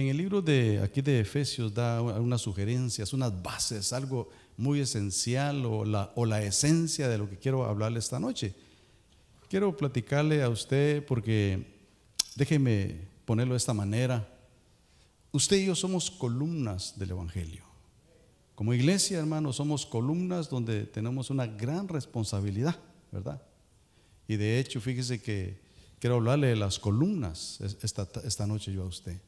en el libro de aquí de Efesios da unas sugerencias, unas bases, algo muy esencial o la, o la esencia de lo que quiero hablarle esta noche. Quiero platicarle a usted porque, déjeme ponerlo de esta manera, usted y yo somos columnas del Evangelio. Como iglesia, hermanos, somos columnas donde tenemos una gran responsabilidad, ¿verdad? Y de hecho, fíjese que quiero hablarle de las columnas esta noche yo a usted.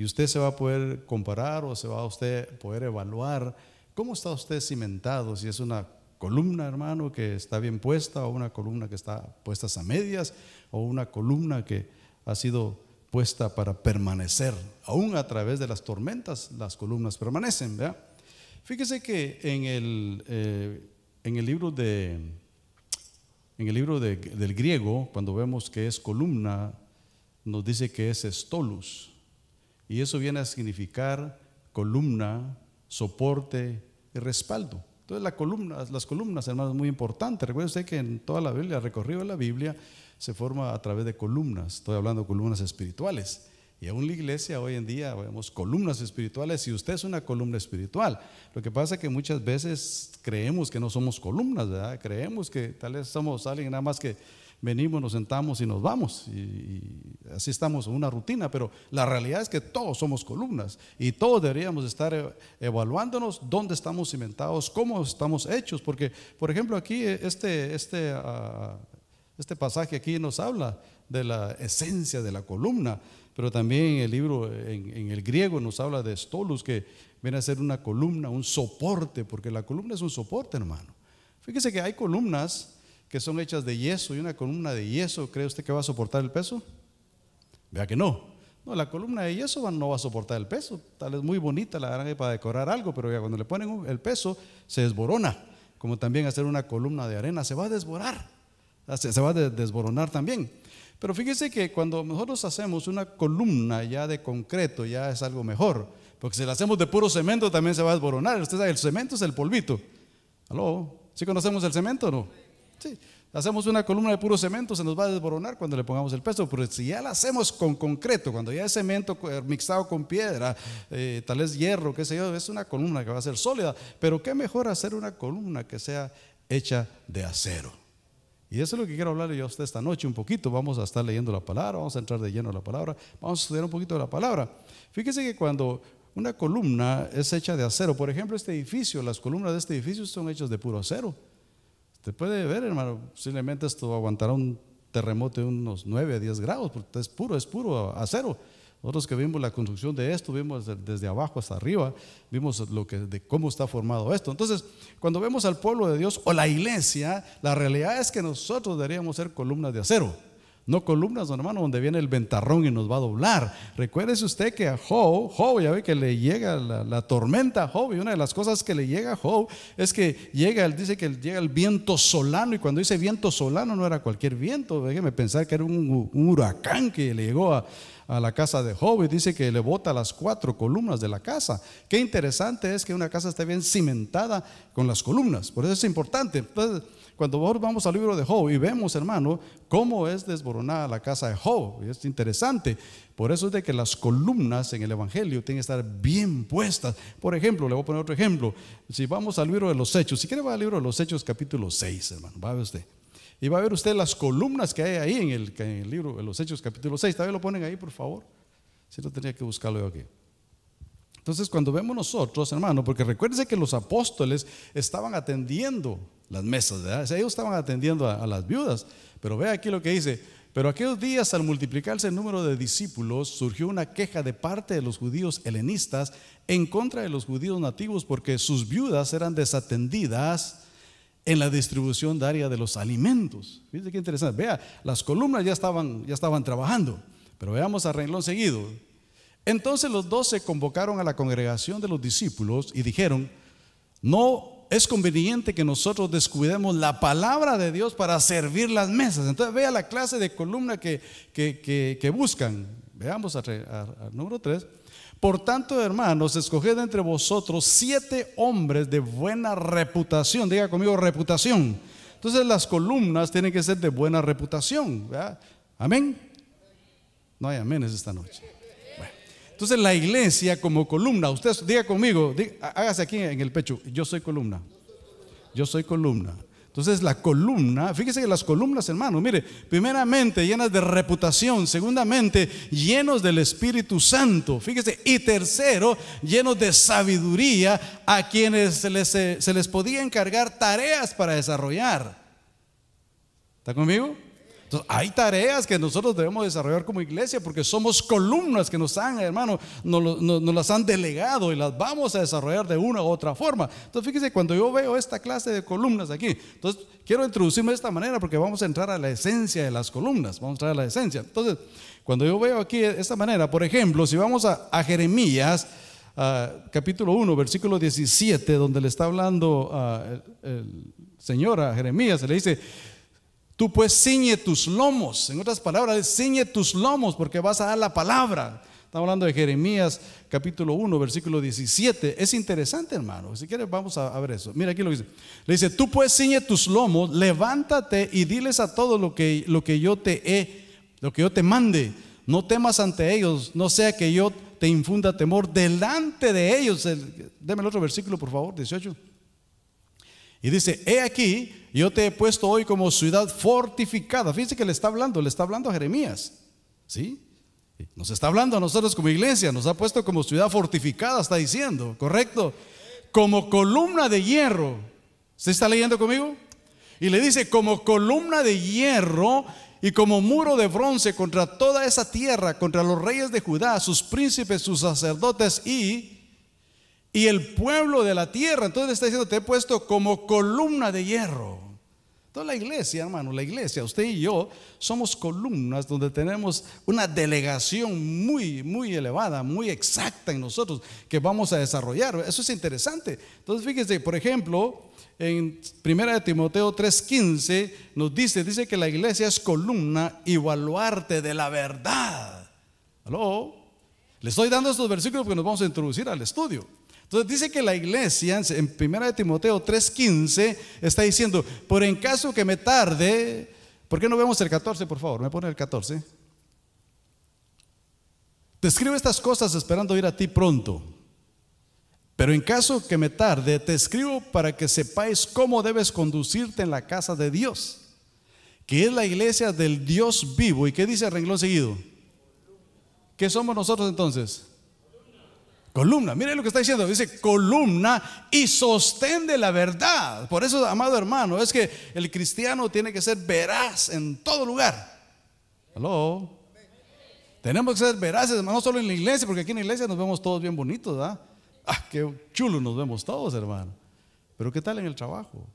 Y usted se va a poder comparar o se va a usted poder evaluar cómo está usted cimentado, si es una columna, hermano, que está bien puesta o una columna que está puesta a medias o una columna que ha sido puesta para permanecer. Aún a través de las tormentas las columnas permanecen, Fíjese que en el, eh, en el libro de... En el libro del griego, cuando vemos que es columna, nos dice que es estolus, y eso viene a significar columna, soporte y respaldo. Entonces las columnas, las columnas, hermanos, muy importante. Recuerde usted que en toda la Biblia, recorrido de la Biblia, se forma a través de columnas. Estoy hablando de columnas espirituales. Y aún la iglesia hoy en día vemos columnas espirituales y usted es una columna espiritual. Lo que pasa es que muchas veces creemos que no somos columnas, ¿verdad? Creemos que tal vez somos alguien nada más que venimos, nos sentamos y nos vamos. Y, así estamos en una rutina, pero la realidad es que todos somos columnas y todos deberíamos estar eh, evaluándonos dónde estamos cimentados, cómo estamos hechos, porque, por ejemplo, aquí eh, este, este, ah, este pasaje aquí nos habla de la esencia de la columna, pero también el libro en, en, el griego nos habla de stolus, que viene a ser una columna, un soporte, porque la columna es un soporte, hermano. Fíjese que hay columnas que son hechas de yeso y una columna de yeso, ¿cree usted que va a soportar el peso? Vea que no. No, la columna de yeso no va a soportar el peso. Tal es muy bonita, la harán para decorar algo, pero ya cuando le ponen el peso se desborona. Como también hacer una columna de arena, se va a desborar. Ah, se, va a desboronar también. Pero fíjese que cuando nosotros hacemos una columna ya de concreto, ya es algo mejor. Porque si la hacemos de puro cemento también se va a desboronar. Usted sabe, el cemento es el polvito. ¿Aló? ¿Sí conocemos el cemento o no? hacemos una columna de puro cemento, se nos va a desboronar cuando le pongamos el peso, pero si ya la hacemos con concreto, cuando ya es cemento eh, mixado con piedra, eh, tal vez hierro, qué sé yo, es una columna que va a ser sólida, pero qué mejor hacer una columna que sea hecha de acero. Y eso es lo que quiero hablarle yo a usted esta noche un poquito. Vamos a estar leyendo la palabra, vamos a entrar de lleno a la palabra, vamos a estudiar un poquito de la palabra. Fíjese que cuando una columna es hecha de acero, por ejemplo, este edificio, las columnas de este edificio son hechas de puro acero. Te puede ver, hermano, posiblemente esto aguantará un terremoto de unos 9 a 10 grados, porque es puro, es puro acero. Nosotros que vimos la construcción de esto, vimos desde abajo hasta arriba, vimos lo que, de cómo está formado esto. Entonces, cuando vemos al pueblo de Dios o la iglesia, la realidad es que nosotros deberíamos ser columnas de acero. No columnas, hermano, donde viene el ventarrón y nos va a doblar. Recuérdese usted que a Job, Job ya ve que le llega la, tormenta a Job, y una de las cosas que le llega a Job es que llega, él dice que llega el viento solano, y cuando dice viento solano no era cualquier viento, déjeme pensar que era un, huracán que le llegó a, la casa de Job y dice que le bota las cuatro columnas de la casa. Qué interesante es que una casa esté bien cimentada con las columnas, por eso es importante. Cuando vamos al libro de Job y vemos, hermano, cómo es desboronada la casa de Job, es interesante. Por eso es de que las columnas en el Evangelio tienen que estar bien puestas. Por ejemplo, le voy a poner otro ejemplo. Si vamos al libro de los Hechos, si quiere va al libro de los Hechos capítulo 6, hermano, va a ver usted. Y va a ver usted las columnas que hay ahí en el, en el libro de los Hechos capítulo 6. También lo ponen ahí, por favor. Si no, tenía que buscarlo yo aquí. Entonces, cuando vemos nosotros, hermano, porque recuérdense que los apóstoles estaban atendiendo las mesas, ¿verdad? ellos estaban atendiendo a, las viudas. Pero vea aquí lo que dice. Pero aquellos días, al multiplicarse el número de discípulos, surgió una queja de parte de los judíos helenistas en contra de los judíos nativos, porque sus viudas eran desatendidas en la distribución diaria de los alimentos. Fíjense qué interesante. Vea, las columnas ya estaban, ya estaban trabajando, pero veamos a renglón seguido. Entonces los se convocaron a la congregación de los discípulos y dijeron, no es conveniente que nosotros descuidemos la palabra de Dios para servir las mesas. Entonces vea la clase de columna que, que, buscan. Veamos al número 3. Por tanto, hermanos, escoged entre vosotros siete hombres de buena reputación. Diga conmigo, reputación. Entonces las columnas tienen que ser de buena reputación. Amén. No hay aménes esta noche. Entonces la iglesia como columna, usted diga conmigo, hágase aquí en el pecho, yo soy columna. Yo soy columna. Entonces la columna, fíjese que las columnas, hermano, mire, primeramente llenas de reputación, segundamente llenos del Espíritu Santo, fíjese, y tercero, llenos de sabiduría a quienes les, eh, se les podía encargar tareas para desarrollar. ¿Está conmigo? Entonces, hay tareas que nosotros debemos desarrollar como iglesia porque somos columnas que nos han, hermano, nos, las han delegado y las vamos a desarrollar de una u otra forma. Entonces, fíjese, cuando yo veo esta clase de columnas aquí, entonces quiero introducirme de esta manera porque vamos a entrar a la esencia de las columnas, vamos a entrar a la esencia. Entonces, cuando yo veo aquí de esta manera, por ejemplo, si vamos a, Jeremías, ah, capítulo 1, versículo 17, donde le está hablando ah, el Señor a Jeremías, se le dice, Tú pues ciñe tus lomos, en otras palabras, ciñe tus lomos porque vas a dar la palabra. Estamos hablando de Jeremías capítulo 1, versículo 17. Es interesante, hermano. Si quieres, vamos a, ver eso. Mira aquí lo que dice. Le dice, tú pues ciñe tus lomos, levántate y diles a todos lo que, lo que yo te he, lo que yo te mande. No temas ante ellos, no sea que yo te infunda temor delante de ellos. deme el otro versículo, por favor, 18. Y dice, he aquí, yo te he puesto hoy como ciudad fortificada. Fíjense que le está hablando, le está hablando a Jeremías. ¿Sí? Nos está hablando a nosotros como iglesia, nos ha puesto como ciudad fortificada, está diciendo, ¿correcto? Como columna de hierro. ¿Se está leyendo conmigo? Y le dice, como columna de hierro y como muro de bronce contra toda esa tierra, contra los reyes de Judá, sus príncipes, sus sacerdotes y y el pueblo de la tierra. Entonces está diciendo, te he puesto como columna de hierro. Toda la iglesia, hermano, la iglesia, usted y yo somos columnas donde tenemos una delegación muy, muy elevada, muy exacta en nosotros que vamos a desarrollar. Eso es interesante. Entonces fíjense por ejemplo, en 1 Timoteo 3:15 nos dice, dice que la iglesia es columna y baluarte de la verdad. ¿Aló? Le estoy dando estos versículos porque nos vamos a introducir al estudio. Entonces dice que la iglesia en 1 Timoteo 3:15 está diciendo, por en caso que me tarde, ¿por qué no vemos el 14, por favor? Me pone el 14. Te escribo estas cosas esperando ir a ti pronto. Pero en caso que me tarde, te escribo para que sepáis cómo debes conducirte en la casa de Dios, que es la iglesia del Dios vivo. ¿Y qué dice el renglón seguido? ¿Qué somos nosotros entonces? columna. Mire lo que está diciendo, dice columna y sostén la verdad. Por eso, amado hermano, es que el cristiano tiene que ser veraz en todo lugar. Hello. Tenemos que ser veraces, hermano, no solo en la iglesia, porque aquí en la iglesia nos vemos todos bien bonitos, Ah, qué chulo nos vemos todos, hermano. Pero ¿qué tal en el trabajo?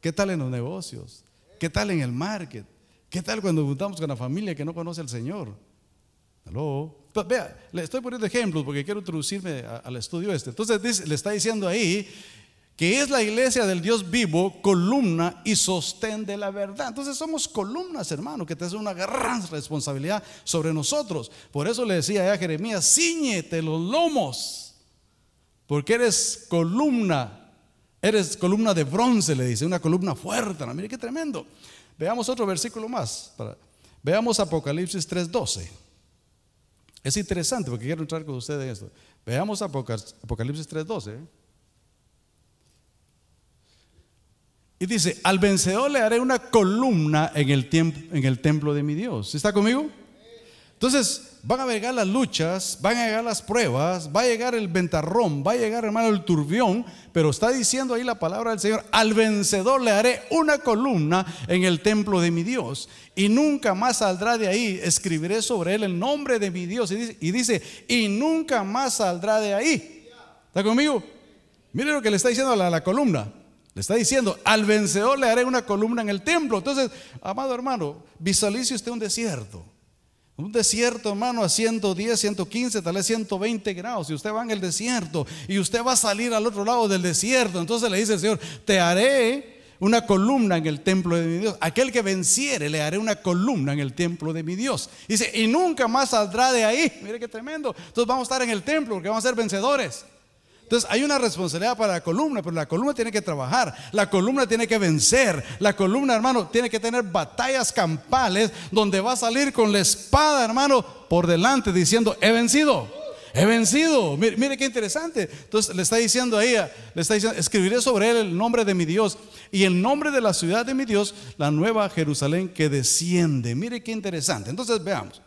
¿Qué tal en los negocios? ¿Qué tal en el market? ¿Qué tal cuando juntamos con la familia que no conoce al Señor? ¿Aló? le estoy poniendo ejemplos porque quiero introducirme al estudio este. Entonces le está diciendo ahí que es la iglesia del Dios vivo, columna y sostén de la verdad. Entonces somos columnas, hermano, que te hace una gran responsabilidad sobre nosotros. Por eso le decía a Jeremías, ciñete los lomos, porque eres columna, eres columna de bronce, le dice, una columna fuerte. ¿no? Mire qué tremendo. Veamos otro versículo más. Veamos Apocalipsis 3.12. Es interesante porque quiero entrar con ustedes en esto. Veamos Apocalipsis 3:12. ¿eh? Y dice, al vencedor le haré una columna en el, tiempo, en el templo de mi Dios. ¿Está conmigo? Entonces, van a llegar las luchas, van a llegar las pruebas, va a llegar el ventarrón, va a llegar, hermano, el turbión, pero está diciendo ahí la palabra del Señor, al vencedor le haré una columna en el templo de mi Dios y nunca más saldrá de ahí, escribiré sobre él el nombre de mi Dios y dice, y, nunca más saldrá de ahí. ¿Está conmigo? Mire lo que le está diciendo a la, la columna. Le está diciendo, al vencedor le haré una columna en el templo. Entonces, amado hermano, visualice usted un desierto un desierto, hermano, a 110, 115, tal vez 120 grados. Y usted va en el desierto y usted va a salir al otro lado del desierto. Entonces le dice el Señor, te haré una columna en el templo de mi Dios. Aquel que venciere, le haré una columna en el templo de mi Dios. Dice, y nunca más saldrá de ahí. Mire qué tremendo. Entonces vamos a estar en el templo porque vamos a ser vencedores. Entonces hay una responsabilidad para la columna, pero la columna tiene que trabajar, la columna tiene que vencer, la columna, hermano, tiene que tener batallas campales donde va a salir con la espada, hermano, por delante diciendo, he vencido, he vencido. Mire, qué interesante. Entonces le está diciendo a ella, le está diciendo, escribiré sobre él el nombre de mi Dios y el nombre de la ciudad de mi Dios, la nueva Jerusalén que desciende. Mire qué interesante. Entonces veamos.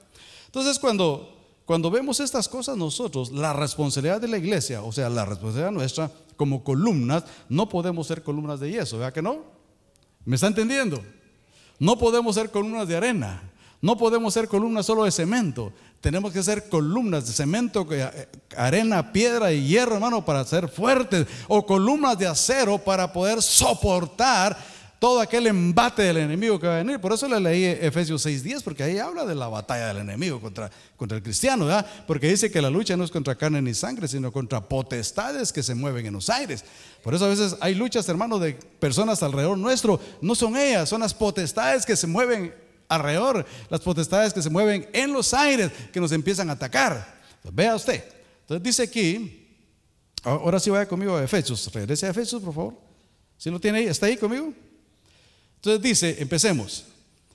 Entonces cuando cuando vemos estas cosas nosotros, la responsabilidad de la iglesia, o sea, la responsabilidad nuestra como columnas, no podemos ser columnas de yeso, ¿verdad que no? ¿Me está entendiendo? No podemos ser columnas de arena, no podemos ser columnas solo de cemento, tenemos que ser columnas de cemento, eh, arena, piedra y hierro, hermano, para ser fuertes, o columnas de acero para poder soportar todo aquel embate del enemigo que va a venir. Por eso le leí Efesios 6.10, porque ahí habla de la batalla del enemigo contra, contra el cristiano, ¿verdad? Porque dice que la lucha no es contra carne ni sangre, sino contra potestades que se mueven en los aires. Por eso a veces hay luchas, hermano, de personas alrededor nuestro. No son ellas, son las potestades que se mueven alrededor, las potestades que se mueven en los aires, que nos empiezan a atacar. vea usted. Entonces dice aquí, ahora sí vaya conmigo a Efesios, regrese a Efesios, por favor. Si no lo tiene ahí, está ahí conmigo. Entonces dice, empecemos.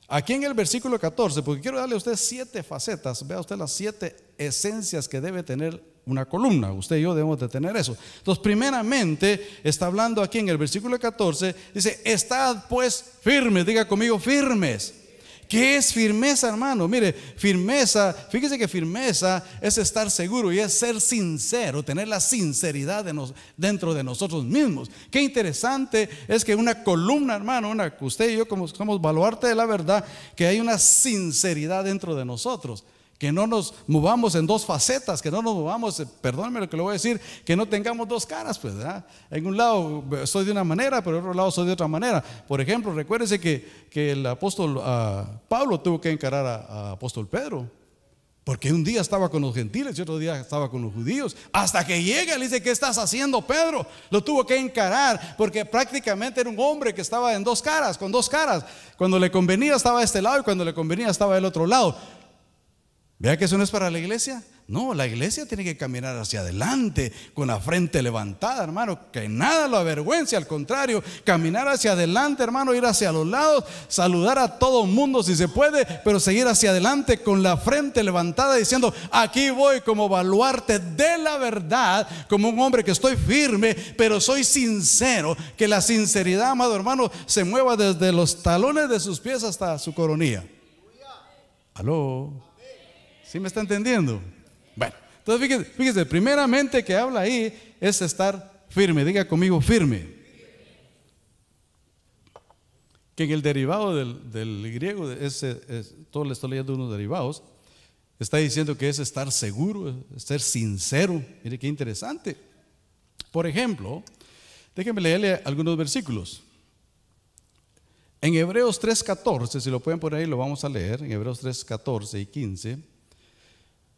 Aquí en el versículo 14, porque quiero darle a usted siete facetas, vea usted las siete esencias que debe tener una columna, usted y yo debemos de tener eso. Entonces, primeramente, está hablando aquí en el versículo 14, dice, estad pues firmes, diga conmigo firmes. ¿Qué es firmeza, hermano? Mire, firmeza, fíjese que firmeza es estar seguro y es ser sincero, tener la sinceridad dentro de nosotros mismos. Qué interesante es que una columna, hermano, una, usted y yo como somos baluarte de la verdad, que hay una sinceridad dentro de nosotros que no nos movamos en dos facetas, que no nos movamos, eh, perdóneme lo que le voy a decir, que no tengamos dos caras, pues, ¿verdad? En un lado eh, soy de una manera, pero en otro lado soy de otra manera. Por ejemplo, recuérdese que, que el apóstol ah, Pablo tuvo que encarar a, apóstol Pedro, porque un día estaba con los gentiles y otro día estaba con los judíos, hasta que llega, le dice, ¿qué estás haciendo, Pedro? Lo tuvo que encarar, porque prácticamente era un hombre que estaba en dos caras, con dos caras. Cuando le convenía estaba a este lado y cuando le convenía estaba del otro lado. Vea que eso no es para la iglesia. No, la iglesia tiene que caminar hacia adelante con la frente levantada, hermano. Que nada lo avergüence, al contrario, caminar hacia adelante, hermano, ir hacia los lados, saludar a todo el mundo si se puede, pero seguir hacia adelante con la frente levantada diciendo, aquí voy como baluarte de la verdad, como un hombre que estoy firme, pero soy sincero. Que la sinceridad, amado hermano, se mueva desde los talones de sus pies hasta su coronilla. Aló. ¿Sí me está entendiendo? Bueno, entonces fíjese, primeramente que habla ahí es estar firme. Diga conmigo, firme. Que en el derivado del, griego, todo le estoy leyendo unos derivados, está diciendo que es estar seguro, ser sincero. Mire qué interesante. Por ejemplo, déjenme leerle algunos versículos. En Hebreos 3.14, si lo pueden poner ahí, lo vamos a leer. En Hebreos 3.14 y 15.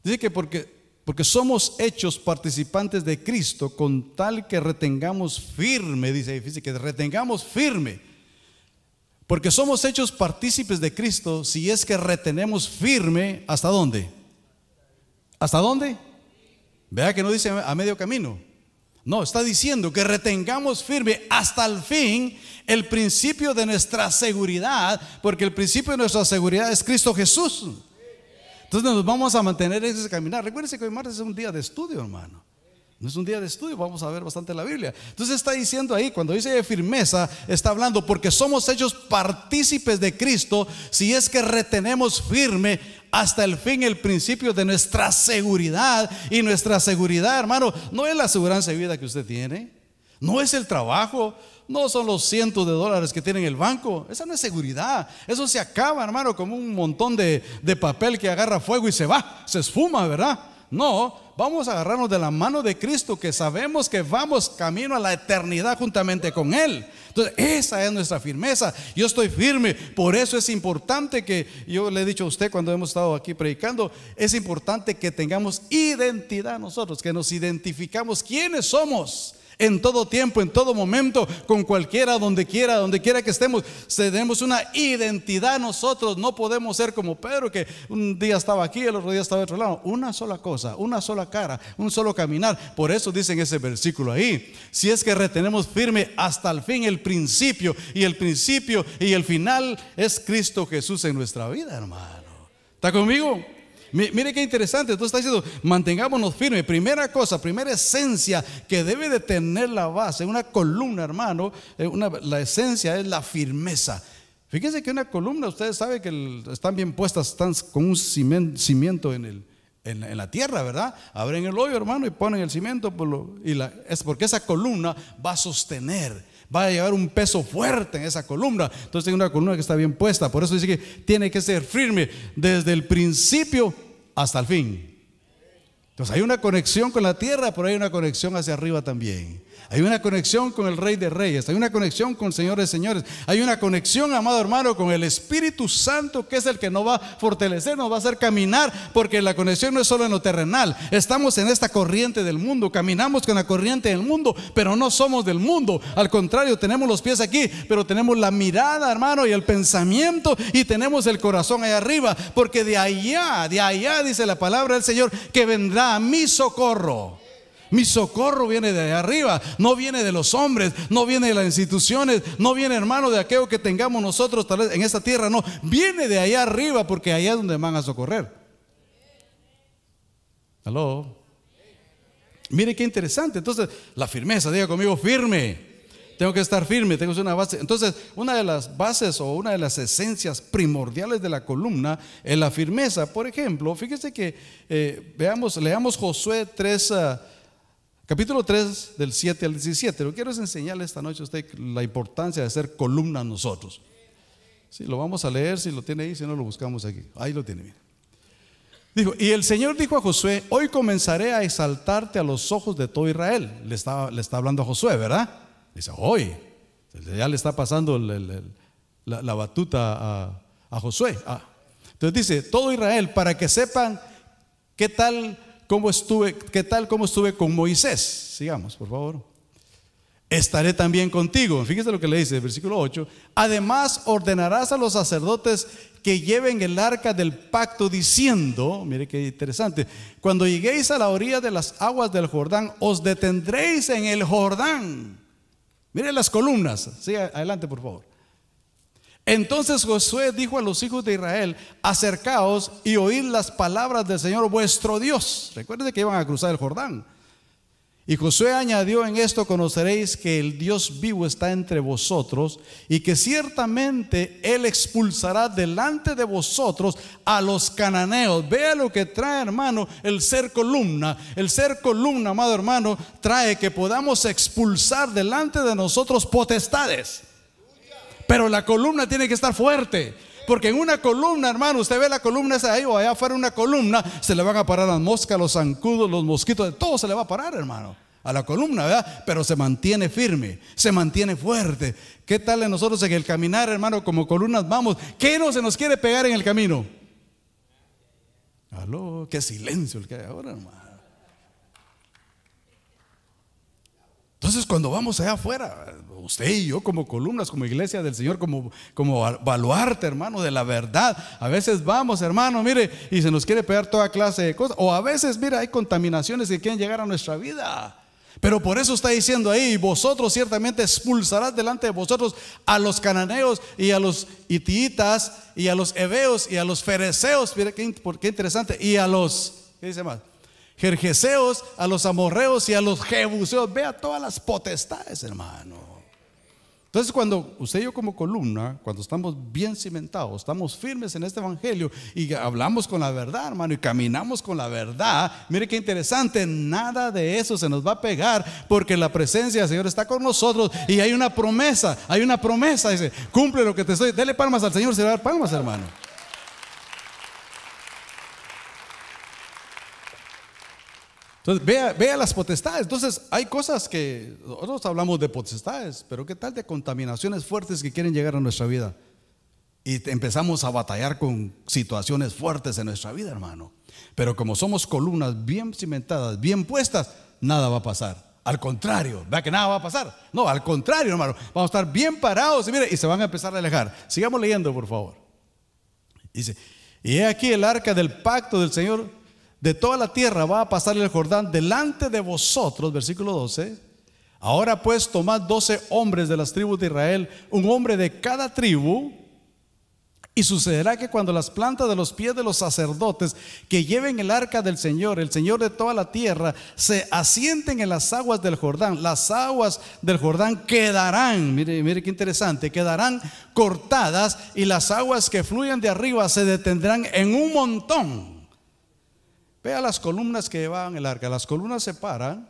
Dice que porque, porque somos hechos participantes de Cristo con tal que retengamos firme, dice, dice que retengamos firme. Porque somos hechos partícipes de Cristo si es que retenemos firme hasta dónde. ¿Hasta dónde? Vea que no dice a medio camino. No, está diciendo que retengamos firme hasta el fin el principio de nuestra seguridad, porque el principio de nuestra seguridad es Cristo Jesús. Entonces nos vamos a mantener en ese caminar. Recuérdense que hoy martes es un día de estudio, hermano. No es un día de estudio, vamos a ver bastante la Biblia. Entonces está diciendo ahí, cuando dice firmeza, está hablando porque somos hechos partícipes de Cristo si es que retenemos firme hasta el fin el principio de nuestra seguridad. Y nuestra seguridad, hermano, no es la seguridad de vida que usted tiene. No es el trabajo, no son los cientos de dólares que tiene el banco. Esa no es seguridad. Eso se acaba, hermano, como un montón de, de papel que agarra fuego y se va, se esfuma, ¿verdad? No, vamos a agarrarnos de la mano de Cristo que sabemos que vamos camino a la eternidad juntamente con Él. Entonces, esa es nuestra firmeza. Yo estoy firme. Por eso es importante que, yo le he dicho a usted cuando hemos estado aquí predicando, es importante que tengamos identidad nosotros, que nos identificamos quiénes somos en todo tiempo, en todo momento, con cualquiera, donde quiera, donde quiera que estemos, tenemos una identidad nosotros. No podemos ser como Pedro, que un día estaba aquí, el otro día estaba otro lado. Una sola cosa, una sola cara, un solo caminar. Por eso dicen ese versículo ahí. Si es que retenemos firme hasta el fin el principio, y el principio y el final es Cristo Jesús en nuestra vida, hermano. ¿Está conmigo? Mire qué interesante. Entonces está diciendo, mantengámonos firmes. Primera cosa, primera esencia que debe de tener la base, una columna, hermano. Eh, la esencia es la firmeza. Fíjense que una columna, ustedes saben que están bien puestas, están con un cimiento, en, el, la tierra, ¿verdad? Abren el hoyo, hermano, y ponen el cimiento. Por pues lo, y la, es porque esa columna va a sostener va a llevar un peso fuerte en esa columna. Entonces tiene una columna que está bien puesta. Por eso dice que tiene que ser firme desde el principio hasta el fin. Entonces hay una conexión con la tierra, pero hay una conexión hacia arriba también. Hay una conexión con el Rey de Reyes, hay una conexión con Señores Señores, hay una conexión, amado hermano, con el Espíritu Santo, que es el que nos va a fortalecer, nos va a hacer caminar, porque la conexión no es solo en lo terrenal. Estamos en esta corriente del mundo, caminamos con la corriente del mundo, pero no somos del mundo. Al contrario, tenemos los pies aquí, pero tenemos la mirada, hermano, y el pensamiento, y tenemos el corazón allá arriba, porque de allá, de allá, dice la palabra del Señor, que vendrá a mi socorro. Mi socorro viene de arriba, no viene de los hombres, no viene de las instituciones, no viene, hermano, de aquello que tengamos nosotros tal vez en esta tierra, no, viene de allá arriba porque allá es donde van a socorrer. Aló. Mire qué interesante. Entonces, la firmeza, diga conmigo, firme. Tengo que estar firme, tengo una base. Entonces, una de las bases o una de las esencias primordiales de la columna es la firmeza. Por ejemplo, fíjese que eh, veamos, leamos Josué 3. Capítulo 3 del 7 al 17. Lo que quiero es enseñarle esta noche a usted la importancia de ser columna a nosotros. sí, lo vamos a leer, si lo tiene ahí, si no lo buscamos aquí. Ahí lo tiene, mira. Dijo, y el Señor dijo a Josué, hoy comenzaré a exaltarte a los ojos de todo Israel. Le está, le está hablando a Josué, ¿verdad? Dice, hoy. Ya le está pasando la, batuta a, Josué. Ah. Entonces dice, todo Israel, para que sepan qué tal cómo estuve, qué tal cómo estuve con Moisés. Sigamos, por favor. Estaré también contigo. Fíjese lo que le dice, el versículo 8. Además, ordenarás a los sacerdotes que lleven el arca del pacto diciendo, mire qué interesante, cuando lleguéis a la orilla de las aguas del Jordán, os detendréis en el Jordán. Mire las columnas. Siga adelante, por favor. Entonces Josué dijo a los hijos de Israel, acercaos y oíd las palabras del Señor vuestro Dios. Recuerden que iban a cruzar el Jordán. Y Josué añadió en esto, conoceréis que el Dios vivo está entre vosotros y que ciertamente Él expulsará delante de vosotros a los cananeos. Vea lo que trae, hermano, el ser columna. El ser columna, amado hermano, trae que podamos expulsar delante de nosotros potestades. Pero la columna tiene que estar fuerte. Porque en una columna, hermano, usted ve la columna esa ahí o allá afuera una columna, se le van a parar las moscas, los zancudos, los mosquitos, de todo se le va a parar, hermano. A la columna, ¿verdad? Pero se mantiene firme, se mantiene fuerte. ¿Qué tal en nosotros en el caminar, hermano? Como columnas vamos. ¿Qué no se nos quiere pegar en el camino? Aló, qué silencio el que hay ahora, hermano. cuando vamos allá afuera, usted y yo como columnas, como iglesia del Señor, como, como baluarte, hermano, de la verdad. A veces vamos, hermano, mire, y se nos quiere pegar toda clase de cosas. O a veces, mira, hay contaminaciones que quieren llegar a nuestra vida. Pero por eso está diciendo ahí, vosotros ciertamente expulsarás delante de vosotros a los cananeos y a los hititas y a los heveos y a los fereceos. Mire, qué, qué interesante. Y a los, ¿qué dice más? jerjeseos, a los amorreos y a los jebuseos. Vea todas las potestades, hermano. Entonces, cuando usted y yo como columna, cuando estamos bien cimentados, estamos firmes en este evangelio y hablamos con la verdad, hermano, y caminamos con la verdad, mire qué interesante, nada de eso se nos va a pegar porque la presencia del Señor está con nosotros y hay una promesa, hay una promesa, dice, cumple lo que te estoy, dele palmas al Señor, se va a dar palmas, hermano. Entonces, vea, vea las potestades. Entonces, hay cosas que nosotros hablamos de potestades, pero ¿qué tal de contaminaciones fuertes que quieren llegar a nuestra vida? Y empezamos a batallar con situaciones fuertes en nuestra vida, hermano. Pero como somos columnas bien cimentadas, bien puestas, nada va a pasar. Al contrario, vea que nada va a pasar. No, al contrario, hermano. Vamos a estar bien parados y, y se van a empezar a alejar. Sigamos leyendo, por favor. Dice, y he aquí el arca del pacto del Señor de toda la tierra va a pasar el Jordán delante de vosotros, versículo 12. Ahora pues tomad doce hombres de las tribus de Israel, un hombre de cada tribu, y sucederá que cuando las plantas de los pies de los sacerdotes que lleven el arca del Señor, el Señor de toda la tierra, se asienten en las aguas del Jordán, las aguas del Jordán quedarán, mire, mire qué interesante, quedarán cortadas y las aguas que fluyen de arriba se detendrán en un montón. Vea las columnas que llevaban el arca. Las columnas se paran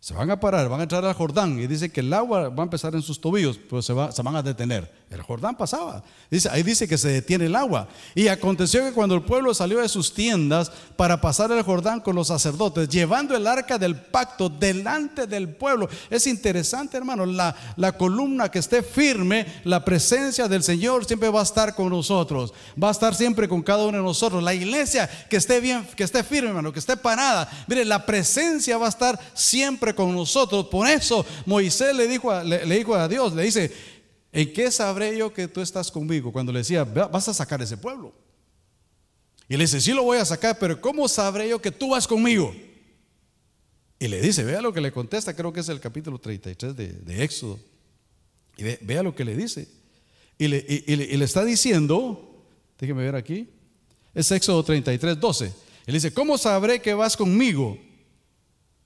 se van a parar, van a entrar al Jordán y dice que el agua va a empezar en sus tobillos, pues se, van a detener. El Jordán pasaba. Dice, ahí dice que se detiene el agua. Y aconteció que cuando el pueblo salió de sus tiendas para pasar el Jordán con los sacerdotes, llevando el arca del pacto delante del pueblo. Es interesante, hermano, la, la columna que esté firme, la presencia del Señor siempre va a estar con nosotros, va a estar siempre con cada uno de nosotros. La iglesia que esté bien, que esté firme, hermano, que esté parada. Mire, la presencia va a estar siempre con nosotros. Por eso Moisés le dijo a, le, a Dios, le dice, ¿en qué sabré yo que tú estás conmigo? Cuando le decía, vas a sacar ese pueblo. Y le dice, sí lo voy a sacar, pero ¿cómo sabré yo que tú vas conmigo? Y le dice, vea lo que le contesta, creo que es el capítulo 33 de, Éxodo. Y vea lo que le dice. Y le, está diciendo, déjeme ver aquí, es Éxodo 33, 12. le dice, ¿cómo sabré que vas conmigo?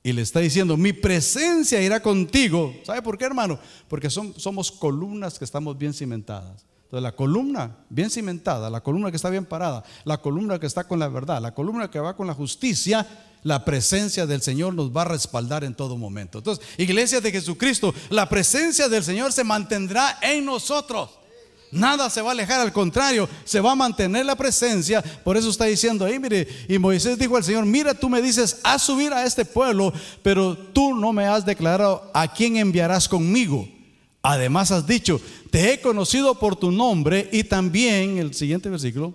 Y le está diciendo, mi presencia irá contigo. ¿Sabe por qué, hermano? Porque son, somos columnas que estamos bien cimentadas. Entonces, la columna bien cimentada, la columna que está bien parada, la columna que está con la verdad, la columna que va con la justicia, la presencia del Señor nos va a respaldar en todo momento. Entonces, iglesia de Jesucristo, la presencia del Señor se mantendrá en nosotros. Nada se va a alejar, al contrario, se va a mantener la presencia. Por eso está diciendo ahí, mire, y Moisés dijo al Señor, mira, tú me dices, a subir a este pueblo, pero tú no me has declarado a quién enviarás conmigo. Además has dicho, te he conocido por tu nombre y también, el siguiente versículo,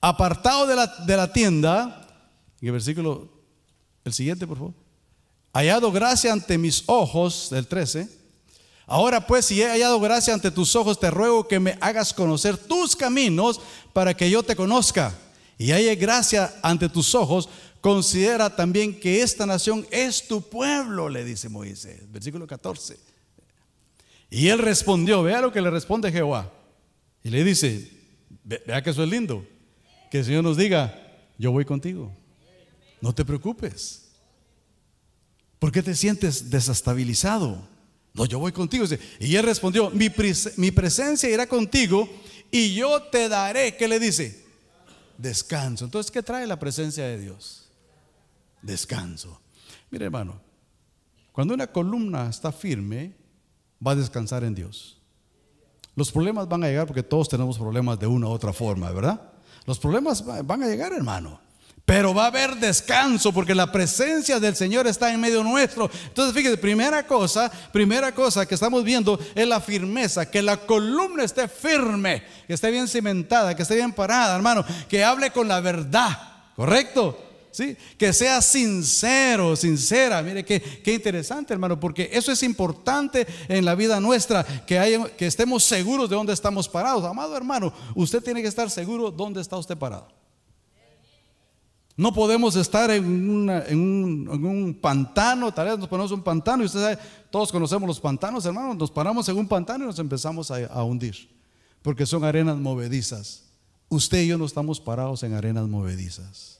apartado de la, tienda, el versículo, el siguiente por favor, hallado gracia ante mis ojos, el 13, Ahora pues, si he hallado gracia ante tus ojos, te ruego que me hagas conocer tus caminos para que yo te conozca. Y haya gracia ante tus ojos, considera también que esta nación es tu pueblo, le dice Moisés. Versículo 14. Y él respondió, vea lo que le responde Jehová. Y le dice, vea que eso es lindo. Que el Señor nos diga, yo voy contigo. No te preocupes. ¿Por qué te sientes desestabilizado? No, yo voy contigo. Y él respondió, mi, presencia irá contigo y yo te daré, ¿qué le dice? Descanso. Entonces, ¿qué trae la presencia de Dios? Descanso. Mire, hermano, cuando una columna está firme, va a descansar en Dios. Los problemas van a llegar porque todos tenemos problemas de una u otra forma, ¿verdad? Los problemas van a llegar, hermano. Pero va a haber descanso porque la presencia del Señor está en medio nuestro. Entonces, fíjese, primera cosa, primera cosa que estamos viendo es la firmeza, que la columna esté firme, que esté bien cimentada, que esté bien parada, hermano, que hable con la verdad, ¿correcto? ¿Sí? Que sea sincero, sincera. Mire qué, qué, interesante, hermano, porque eso es importante en la vida nuestra, que, hay, que estemos seguros de dónde estamos parados. Amado hermano, usted tiene que estar seguro dónde está usted parado. No podemos estar en, un, pantano, tal vez nos ponemos un pantano, y ustedes todos conocemos los pantanos, hermanos, nos paramos en un pantano y nos empezamos a hundir, porque son arenas movedizas. Usted y yo no estamos parados en arenas movedizas.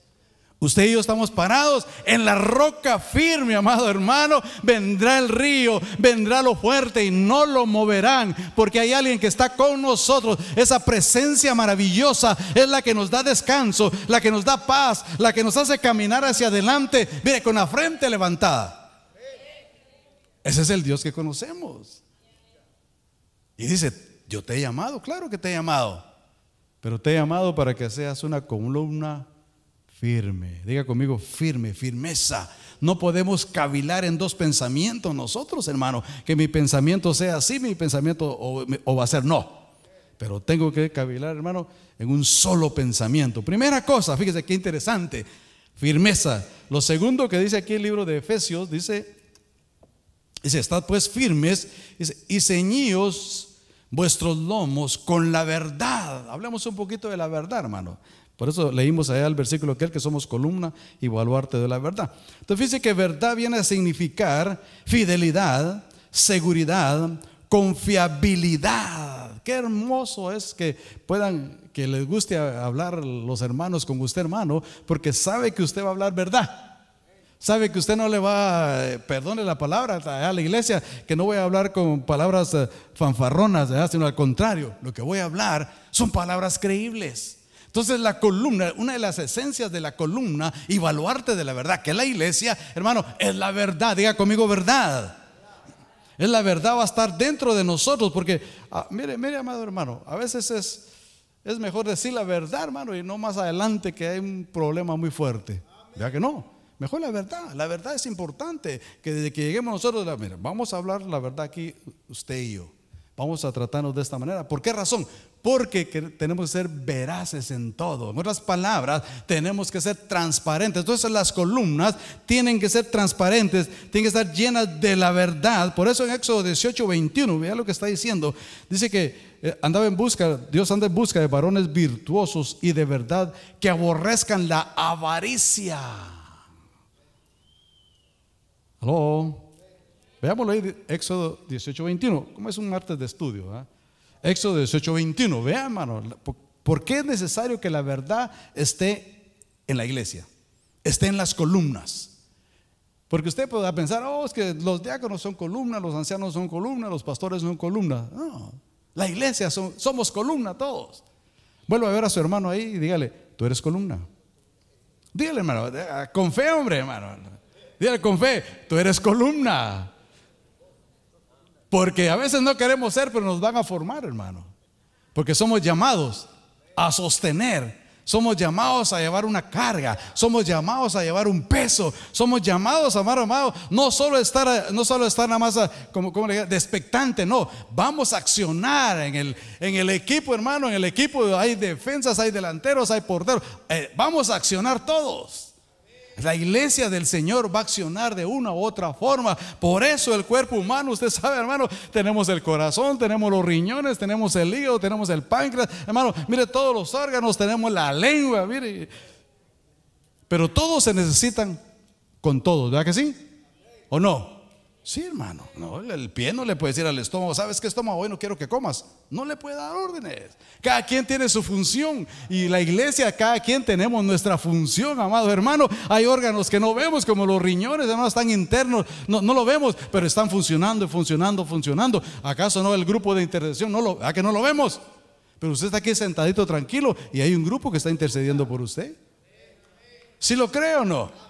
Usted y yo estamos parados en la roca firme, amado hermano. Vendrá el río, vendrá lo fuerte y no lo moverán, porque hay alguien que está con nosotros. Esa presencia maravillosa es la que nos da descanso, la que nos da paz, la que nos hace caminar hacia adelante. Mire, con la frente levantada. Ese es el Dios que conocemos. Y dice, yo te he llamado, claro que te he llamado, pero te he llamado para que seas una columna firme. Diga conmigo, firme, firmeza. No podemos cavilar en dos pensamientos nosotros, hermano. Que mi pensamiento sea así, mi pensamiento o, va a ser no. Pero tengo que cavilar, hermano, en un solo pensamiento. Primera cosa, fíjese qué interesante. Firmeza. Lo segundo que dice aquí el libro de Efesios, dice, dice, estad pues firmes y ceñíos vuestros lomos con la verdad. Hablemos un poquito de la verdad, hermano. Por eso leímos allá el versículo que aquel que somos columna y baluarte de la verdad. Entonces fíjese que verdad viene a significar fidelidad, seguridad, confiabilidad. Qué hermoso es que puedan, que les guste hablar los hermanos con usted, hermano, porque sabe que usted va a hablar verdad. Sabe que usted no le va, eh, perdone la palabra a la iglesia, que no voy a hablar con palabras eh, fanfarronas, sino al contrario, lo que voy a hablar son palabras creíbles. Entonces la columna, una de las esencias de la columna y baluarte de la verdad, que la iglesia, hermano, es la verdad, diga conmigo verdad. Es la verdad, va a estar dentro de nosotros, porque, ah, mire, mire, amado hermano, a veces es, es mejor decir la verdad, hermano, y no más adelante que hay un problema muy fuerte. Ya que no, mejor la verdad, la verdad es importante, que desde que lleguemos nosotros, mira, vamos a hablar la verdad aquí, usted y yo. Vamos a tratarnos de esta manera. ¿Por qué razón? porque tenemos que ser veraces en todo. En otras palabras, tenemos que ser transparentes. Entonces las columnas tienen que ser transparentes, tienen que estar llenas de la verdad. Por eso en Éxodo 18, 21, vea lo que está diciendo. Dice que eh, andaba en busca, Dios anda en busca de varones virtuosos y de verdad que aborrezcan la avaricia. Aló. Veámoslo ahí, Éxodo 18, 21. Como es un martes de estudio, ¿ah? Éxodo 18, 21. Vea, hermano, ¿por qué es necesario que la verdad esté en la iglesia? Esté en las columnas. Porque usted podrá pensar, oh, es que los diáconos son columnas, los ancianos son columnas, los pastores son columnas. No, la iglesia son, somos columna todos. Vuelve a ver a su hermano ahí y dígale, tú eres columna. Dígale, hermano, ah, con fe, hombre, hermano. Dígale con fe, tú eres columna. Porque a veces no queremos ser, pero nos van a formar, hermano. Porque somos llamados a sostener. Somos llamados a llevar una carga, somos llamados a llevar un peso, somos llamados, amado, amado, no solo estar, no solo estar nada más como, como le de no, vamos a accionar en el, en el equipo, hermano, en el equipo hay defensas, hay delanteros, hay porteros, eh, vamos a accionar todos. La iglesia del Señor va a accionar de una u otra forma. Por eso el cuerpo humano, usted sabe, hermano, tenemos el corazón, tenemos los riñones, tenemos el hígado, tenemos el páncreas. Hermano, mire todos los órganos, tenemos la lengua, mire. Pero todos se necesitan con todos, ¿verdad que sí? ¿O no? Sí, hermano. No, el pie no le puede decir al estómago, ¿sabes qué estómago? Hoy no quiero que comas. No le puede dar órdenes. Cada quien tiene su función. Y la iglesia, cada quien tenemos nuestra función, amado hermano. Hay órganos que no vemos, como los riñones, además están internos. No, lo vemos, pero están funcionando, funcionando, funcionando. ¿Acaso no el grupo de intercesión? No lo, ¿A que no lo vemos? Pero usted está aquí sentadito tranquilo y hay un grupo que está intercediendo por usted. ¿Si ¿Sí lo cree o no?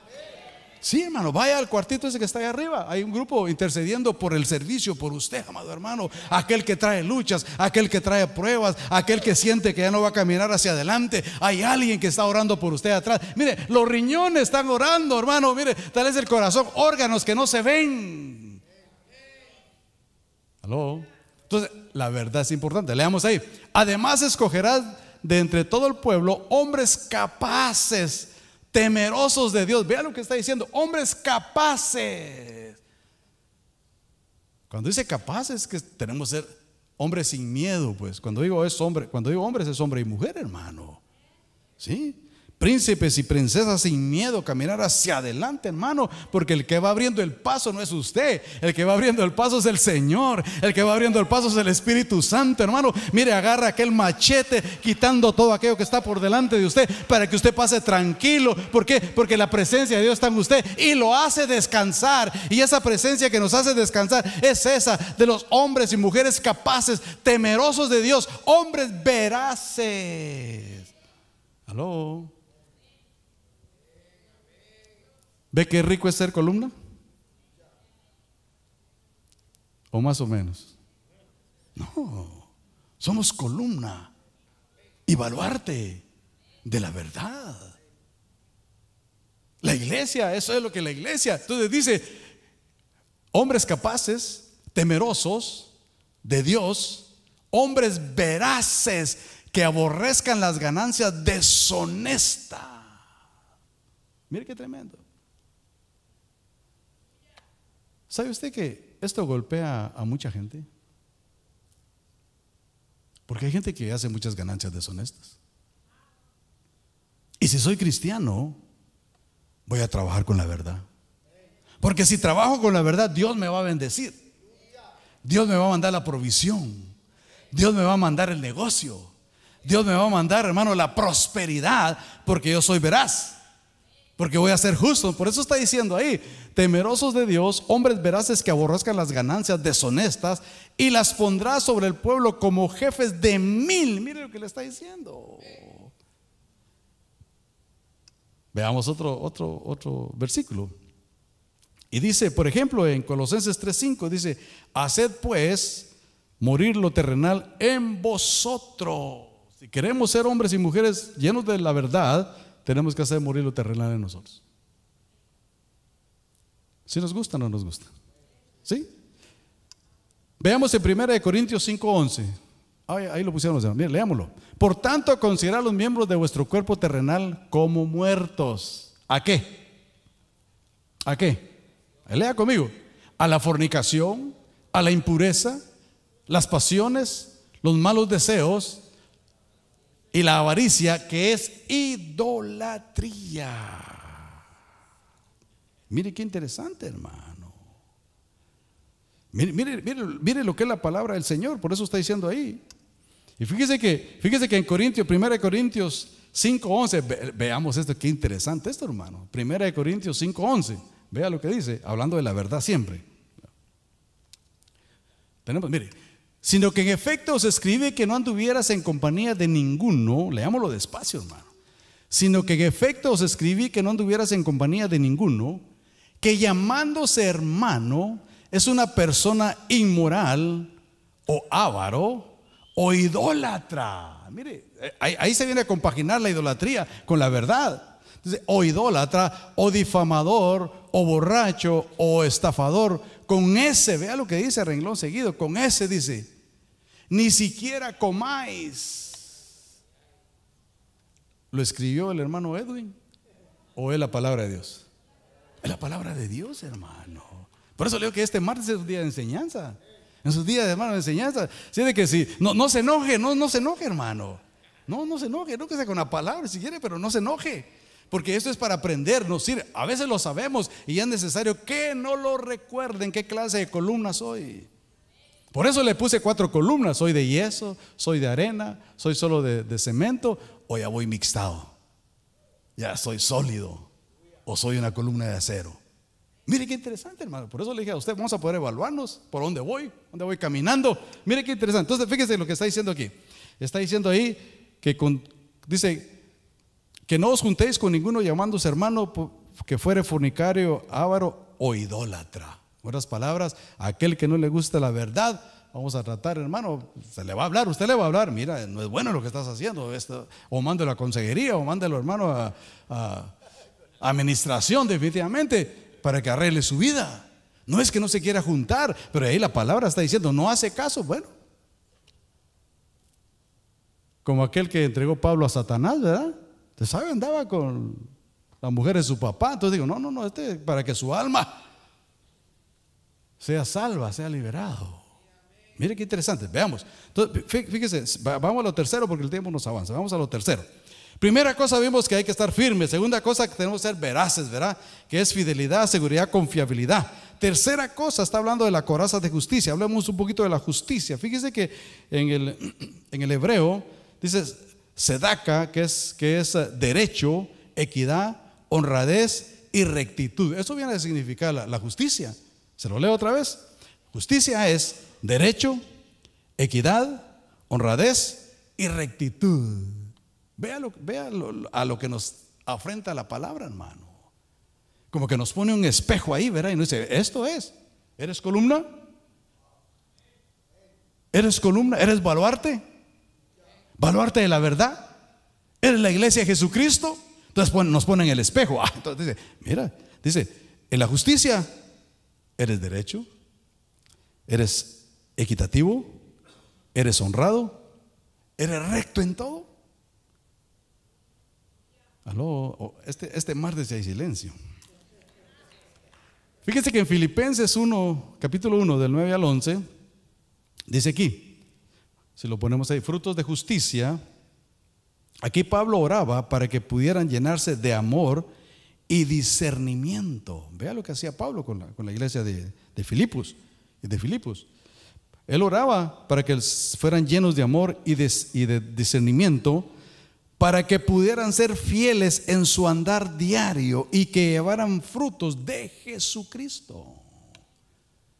Sí, hermano, vaya al cuartito ese que está ahí arriba. Hay un grupo intercediendo por el servicio, por usted, amado hermano. Aquel que trae luchas, aquel que trae pruebas, aquel que siente que ya no va a caminar hacia adelante. Hay alguien que está orando por usted atrás. Mire, los riñones están orando, hermano. Mire, tal es el corazón, órganos que no se ven. Aló. Entonces, la verdad es importante. Leamos ahí. Además, escogerás de entre todo el pueblo hombres capaces temerosos de Dios. Vean lo que está diciendo, hombres capaces. Cuando dice capaces, que tenemos que ser hombres sin miedo, pues. Cuando digo es hombre, cuando digo hombres es hombre y mujer, hermano. ¿Sí? príncipes y princesas sin miedo, caminar hacia adelante, hermano, porque el que va abriendo el paso no es usted, el que va abriendo el paso es el Señor, el que va abriendo el paso es el Espíritu Santo, hermano. Mire, agarra aquel machete quitando todo aquello que está por delante de usted para que usted pase tranquilo, ¿por qué? Porque la presencia de Dios está en usted y lo hace descansar, y esa presencia que nos hace descansar es esa de los hombres y mujeres capaces, temerosos de Dios, hombres veraces. Aló. ¿Ve qué rico es ser columna? ¿O más o menos? No, somos columna y baluarte de la verdad. La iglesia, eso es lo que la iglesia. Entonces dice, hombres capaces, temerosos de Dios, hombres veraces que aborrezcan las ganancias Deshonesta Mire qué tremendo. ¿Sabe usted que esto golpea a mucha gente? Porque hay gente que hace muchas ganancias deshonestas. Y si soy cristiano, voy a trabajar con la verdad. Porque si trabajo con la verdad, Dios me va a bendecir. Dios me va a mandar la provisión. Dios me va a mandar el negocio. Dios me va a mandar, hermano, la prosperidad, porque yo soy veraz porque voy a ser justo. Por eso está diciendo ahí, temerosos de Dios, hombres veraces que aborrezcan las ganancias deshonestas y las pondrá sobre el pueblo como jefes de mil. Mire lo que le está diciendo. Veamos otro, otro, otro versículo. Y dice, por ejemplo, en Colosenses 3:5, dice, haced pues morir lo terrenal en vosotros. Si queremos ser hombres y mujeres llenos de la verdad, tenemos que hacer morir lo terrenal en nosotros. Si nos gusta o no nos gusta. ¿Sí? Veamos en 1 Corintios 5:11. Ahí, ahí lo pusieron, Miren, leámoslo. Por tanto, considerad los miembros de vuestro cuerpo terrenal como muertos. ¿A qué? ¿A qué? Lea conmigo. A la fornicación, a la impureza, las pasiones, los malos deseos y la avaricia que es idolatría. Mire qué interesante, hermano. Mire, mire, mire, lo que es la palabra del Señor, por eso está diciendo ahí. Y fíjese que, fíjese que en Corintios, 1 Corintios 5:11, 11. veamos esto, qué interesante esto, hermano. 1 Corintios 5:11, vea lo que dice, hablando de la verdad siempre. Tenemos, mire, sino que en efecto os escribe que no anduvieras en compañía de ninguno, leámoslo despacio hermano, sino que en efecto os escribí que no anduvieras en compañía de ninguno, que llamándose hermano es una persona inmoral o avaro o idólatra. Mire, ahí, se viene a compaginar la idolatría con la verdad. o idólatra, o difamador, o borracho, o estafador, con ese, vea lo que dice renglón seguido, con ese dice, ni siquiera comáis. ¿Lo escribió el hermano Edwin? ¿O es la palabra de Dios? Es la palabra de Dios, hermano. Por eso leo que este martes es un día de enseñanza. En sus días, hermano, de enseñanza. de que si, no, no se enoje, no, no se enoje, hermano. No, no se enoje, no que sea con la palabra si quiere, pero no se enoje. Porque esto es para aprendernos. A veces lo sabemos y es necesario que no lo recuerden qué clase de columna soy. Por eso le puse cuatro columnas. Soy de yeso, soy de arena, soy solo de, cemento o ya voy mixtado. Ya soy sólido o soy una columna de acero. Mire qué interesante, hermano. Por eso le dije a usted, vamos a poder evaluarnos por dónde voy, dónde voy caminando. Mire qué interesante. Entonces, fíjese lo que está diciendo aquí. Está diciendo ahí que dice, que no os juntéis con ninguno llamándose hermano que fuere fornicario, ávaro o idólatra. buenas palabras, aquel que no le gusta la verdad, vamos a tratar, hermano, se le va a hablar, usted le va a hablar, mira, no es bueno lo que estás haciendo, o mándelo a consejería, o mándelo, hermano, a, administración, definitivamente, para que arregle su vida. No es que no se quiera juntar, pero ahí la palabra está diciendo, no hace caso, bueno. Como aquel que entregó Pablo a Satanás, ¿verdad? Usted andaba con la mujer de su papá. Entonces digo, no, no, no, este para que su alma sea salva, sea liberado. Mire qué interesante, veamos. Entonces, fíjese, vamos a lo tercero porque el tiempo nos avanza. Vamos a lo tercero. Primera cosa vimos que hay que estar firme Segunda cosa que tenemos que ser veraces, ¿verdad? Que es fidelidad, seguridad, confiabilidad. Tercera cosa, está hablando de la coraza de justicia. Hablemos un poquito de la justicia. Fíjese que en el, en el hebreo dice sedaca que es, que es eh, derecho, equidad, honradez y rectitud. Eso viene a significar la, justicia. Se lo leo otra vez. Justicia es derecho, equidad, honradez y rectitud. Vea, a lo que nos afrenta la palabra, hermano. Como que nos pone un espejo ahí, ¿verdad? Y nos dice, esto es. ¿Eres columna? ¿Eres columna? ¿Eres baluarte? Valuarte de la verdad. Eres la iglesia de Jesucristo. Entonces nos ponen el espejo. Ah, entonces dice, mira, dice, en la justicia eres derecho, eres equitativo, eres honrado, eres recto en todo. Aló, este, este martes hay silencio. Fíjense que en Filipenses 1, capítulo 1, del 9 al 11, dice aquí, si lo ponemos ahí, frutos de justicia. Aquí Pablo oraba para que pudieran llenarse de amor y discernimiento. Vea lo que hacía Pablo con la, iglesia de, de Filipos. De Filipos. Él oraba para que fueran llenos de amor y de, discernimiento, para que pudieran ser fieles en su andar diario y que llevaran frutos de Jesucristo.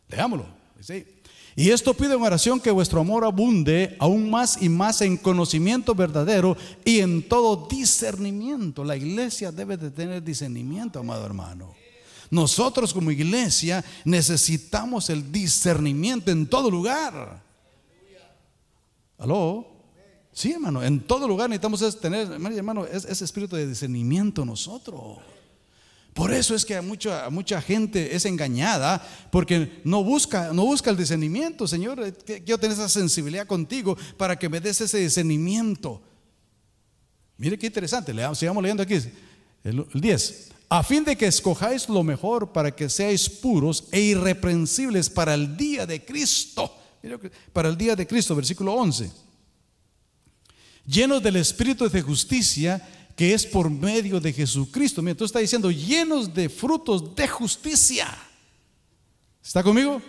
Leámoslo. ahí. Y esto pido en oración que vuestro amor abunde aún más y más en conocimiento verdadero y en todo discernimiento. La iglesia debe de tener discernimiento, amado hermano. Nosotros como iglesia necesitamos el discernimiento en todo lugar. ¿Aló? Sí, hermano, en todo lugar necesitamos tener, hermano, ese espíritu de discernimiento nosotros. Por eso es que mucha, mucha gente es engañada porque no busca, no busca el discernimiento. Señor, eh, quiero tener esa sensibilidad contigo para que me des ese discernimiento. Mire qué interesante, sigamos leyendo aquí el, 10. A fin de que escojáis lo mejor para que seáis puros e irreprensibles para el día de Cristo. Para el día de Cristo, versículo 11. Llenos del Espíritu de justicia que es por medio de Jesucristo. Mira, tú está diciendo llenos de frutos de justicia. ¿Está conmigo?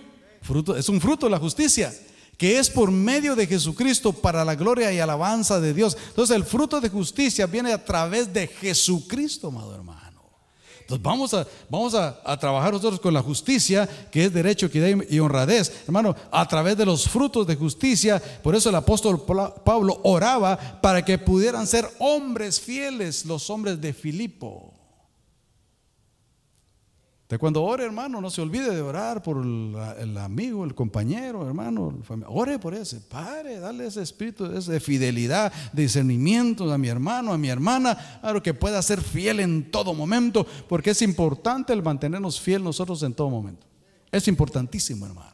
Fruto, es un fruto la justicia, que es por medio de Jesucristo para la gloria y alabanza de Dios. Entonces el fruto de justicia viene a través de Jesucristo, amado hermano vamos a, vamos a, a, trabajar nosotros con la justicia, que es derecho, equidad y honradez, hermano, a través de los frutos de justicia. Por eso el apóstol Pablo oraba para que pudieran ser hombres fieles los hombres de Filipo cuando ore, hermano, no se olvide de orar por el amigo, el compañero, hermano. ore por ese, padre, dale ese espíritu de fidelidad, de discernimiento a mi hermano, a mi hermana, lo que pueda ser fiel en todo momento, porque es importante el mantenernos fiel nosotros en todo momento. Es importantísimo, hermano.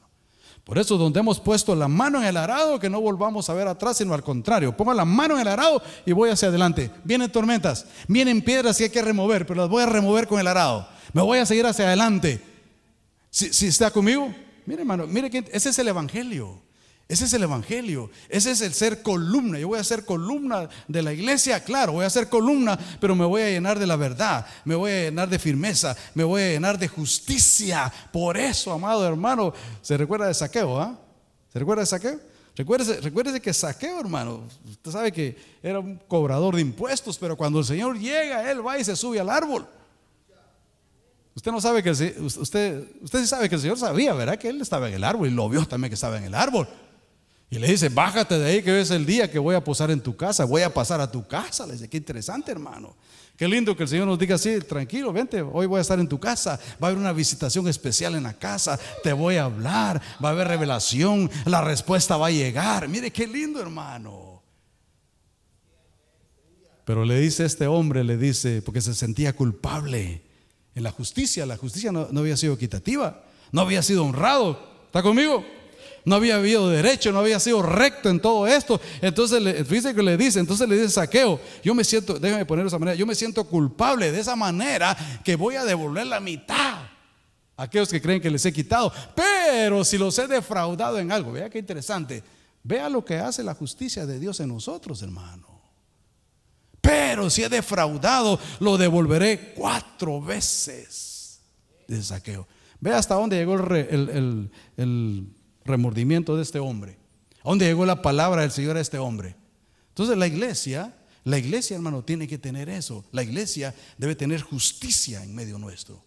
Por eso donde hemos puesto la mano en el arado, que no volvamos a ver atrás, sino al contrario. Ponga la mano en el arado y voy hacia adelante. Vienen tormentas, vienen piedras que hay que remover, pero las voy a remover con el arado me voy a seguir hacia adelante. Si, está conmigo, mire hermano, mire que ese es el Evangelio. Ese es el Evangelio, ese es el ser columna. Yo voy a ser columna de la iglesia, claro, voy a ser columna, pero me voy a llenar de la verdad, me voy a llenar de firmeza, me voy a llenar de justicia. Por eso, amado hermano, se recuerda de saqueo, ¿ah? ¿Se recuerda de saqueo? Recuérdese, recuérdese, que saqueo, hermano. Usted sabe que era un cobrador de impuestos, pero cuando el Señor llega, Él va y se sube al árbol. Usted no sabe que el, usted, usted sí sabe que el Señor sabía, ¿verdad? Que él estaba en el árbol y lo vio también que estaba en el árbol. Y le dice, bájate de ahí que es el día que voy a posar en tu casa, voy a pasar a tu casa. Le dice, qué interesante hermano. Qué lindo que el Señor nos diga así, tranquilo, vente, hoy voy a estar en tu casa, va a haber una visitación especial en la casa, te voy a hablar, va a haber revelación, la respuesta va a llegar. Mire, qué lindo hermano. Pero le dice este hombre, le dice, porque se sentía culpable en la justicia. La justicia no, había sido equitativa, no había sido honrado. ¿Está conmigo? No había habido derecho, no había sido recto en todo esto. Entonces, le, que le dice, entonces le dice saqueo. Yo me siento, déjame ponerlo de esa manera, yo me siento culpable de esa manera que voy a devolver la mitad a aquellos que creen que les he quitado. Pero si los he defraudado en algo, vea qué interesante, vea lo que hace la justicia de Dios en nosotros, hermano si he defraudado, lo devolveré cuatro veces. de saqueo. Ve hasta dónde llegó el, remordimiento de este hombre. ¿A dónde llegó la palabra del Señor a este hombre? Entonces la iglesia, la iglesia hermano, tiene que tener eso. La iglesia debe tener justicia en medio nuestro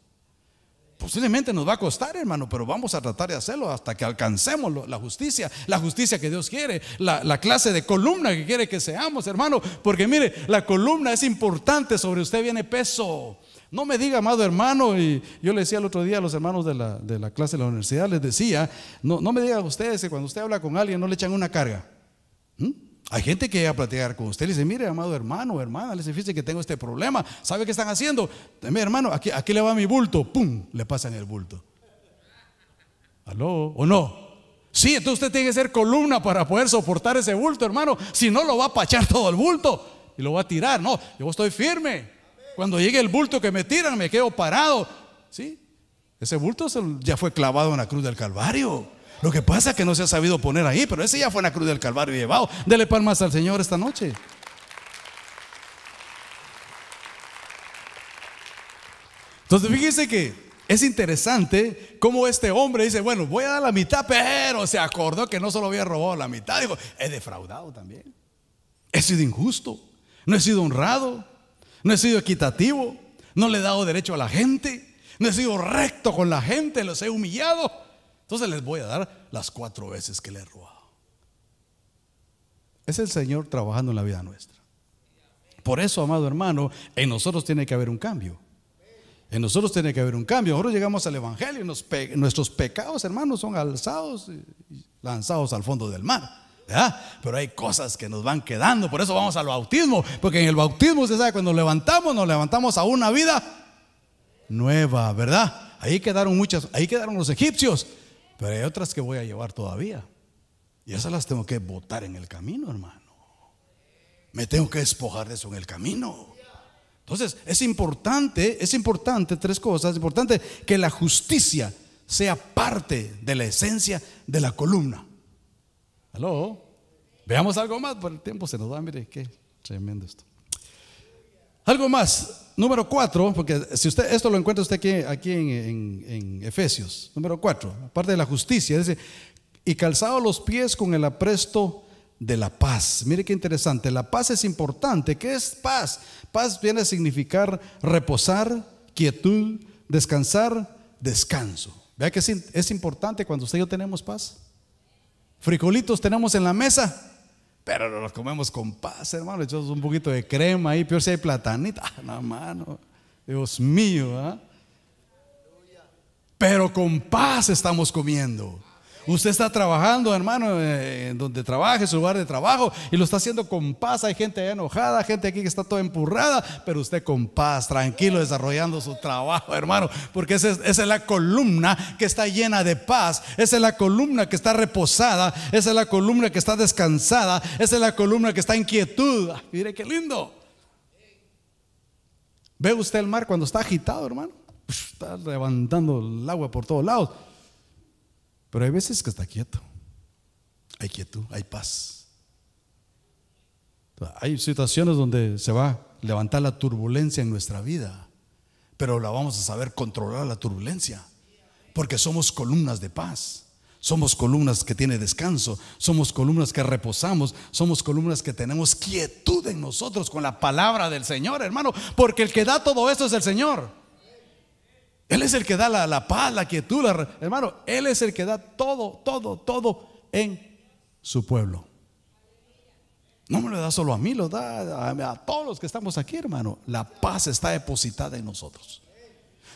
posiblemente nos va a costar, hermano, pero vamos a tratar de hacerlo hasta que alcancemos la justicia, la justicia que Dios quiere, la, clase de columna que quiere que seamos, hermano, porque mire, la columna es importante, sobre usted viene peso. No me diga, amado hermano, y yo le decía el otro día a los hermanos de la, clase de la universidad, les decía, no, no me a ustedes que cuando usted habla con alguien no le echan una carga. ¿Mm? Hay gente que llega a platicar con usted y dice, mire, amado hermano, hermana, les dice, que tengo este problema. ¿Sabe qué están haciendo? Mi hermano, aquí, le va mi bulto. ¡Pum! Le pasan el bulto. ¿Aló? ¿O no? Sí, entonces usted tiene que ser columna para poder soportar ese bulto, hermano. Si no, lo va a pachar todo el bulto y lo va a tirar. No, yo estoy firme. Cuando llegue el bulto que me tiran, me quedo parado. ¿Sí? Ese bulto ya fue clavado en la cruz del Calvario. Lo que pasa es que no se ha sabido poner ahí, pero ese ya fue en la cruz del Calvario llevado. Dele palmas al Señor esta noche. Entonces, fíjense que es interesante cómo este hombre dice, bueno, voy a dar la mitad, pero se acordó que no solo había robado la mitad, dijo, he defraudado también. He sido injusto, no he sido honrado, no he sido equitativo, no le he dado derecho a la gente, no he sido recto con la gente, los he humillado. Entonces les voy a dar las cuatro veces que le he robado. Es el Señor trabajando en la vida nuestra. Por eso, amado hermano, en nosotros tiene que haber un cambio. En nosotros tiene que haber un cambio. Ahora llegamos al Evangelio y nuestros pecados, hermanos, son alzados y lanzados al fondo del mar. Pero hay cosas que nos van quedando. Por eso vamos al bautismo. Porque en el bautismo, ¿se sabe, cuando levantamos, nos levantamos a una vida nueva, ¿verdad? Ahí quedaron muchas, ahí quedaron los egipcios. Pero hay otras que voy a llevar todavía. Y esas las tengo que botar en el camino, hermano. Me tengo que despojar de eso en el camino. Entonces, es importante, es importante tres cosas. Es importante que la justicia sea parte de la esencia de la columna. ¿Aló? Veamos algo más, por el tiempo se nos da, mire, qué tremendo esto. Algo más, Número cuatro, porque si usted, esto lo encuentra usted aquí, aquí en, Efesios. Número cuatro, aparte de la justicia, dice, y calzado los pies con el apresto de la paz. Mire qué interesante, la paz es importante. ¿Qué es paz? Paz viene a significar reposar, quietud, descansar, descanso. Vea que es, es importante cuando usted y yo tenemos paz. Frijolitos tenemos en la mesa, pero los comemos con paz, hermano. Echamos un poquito de crema ahí, peor si hay platanita. Ah, no, mano. Dios mío, ¿ah? Pero con paz estamos comiendo. Usted está trabajando, hermano, eh, en donde trabaje, su lugar de trabajo, y lo está haciendo con paz. Hay gente enojada, gente aquí que está toda empurrada, pero usted con paz, tranquilo, desarrollando su trabajo, hermano, porque esa es, la columna que está llena de paz, esa es la columna que está reposada, esa es la columna que está descansada, esa es la columna que está en quietud. mire qué lindo. ¿Ve usted el mar cuando está agitado, hermano? Está levantando el agua por todos lados. Pero hay veces que está quieto. Hay quietud, hay paz. Hay situaciones donde se va a levantar la turbulencia en nuestra vida, pero la vamos a saber controlar la turbulencia, porque somos columnas de paz. Somos columnas que tiene descanso, somos columnas que reposamos, somos columnas que tenemos quietud en nosotros con la palabra del Señor, hermano, porque el que da todo eso es el Señor. Él es el que da la, paz, la quietud, hermano. Él es el que da todo, todo, todo en su pueblo. No me lo da solo a mí, lo da a, todos los que estamos aquí, hermano. La paz está depositada en nosotros.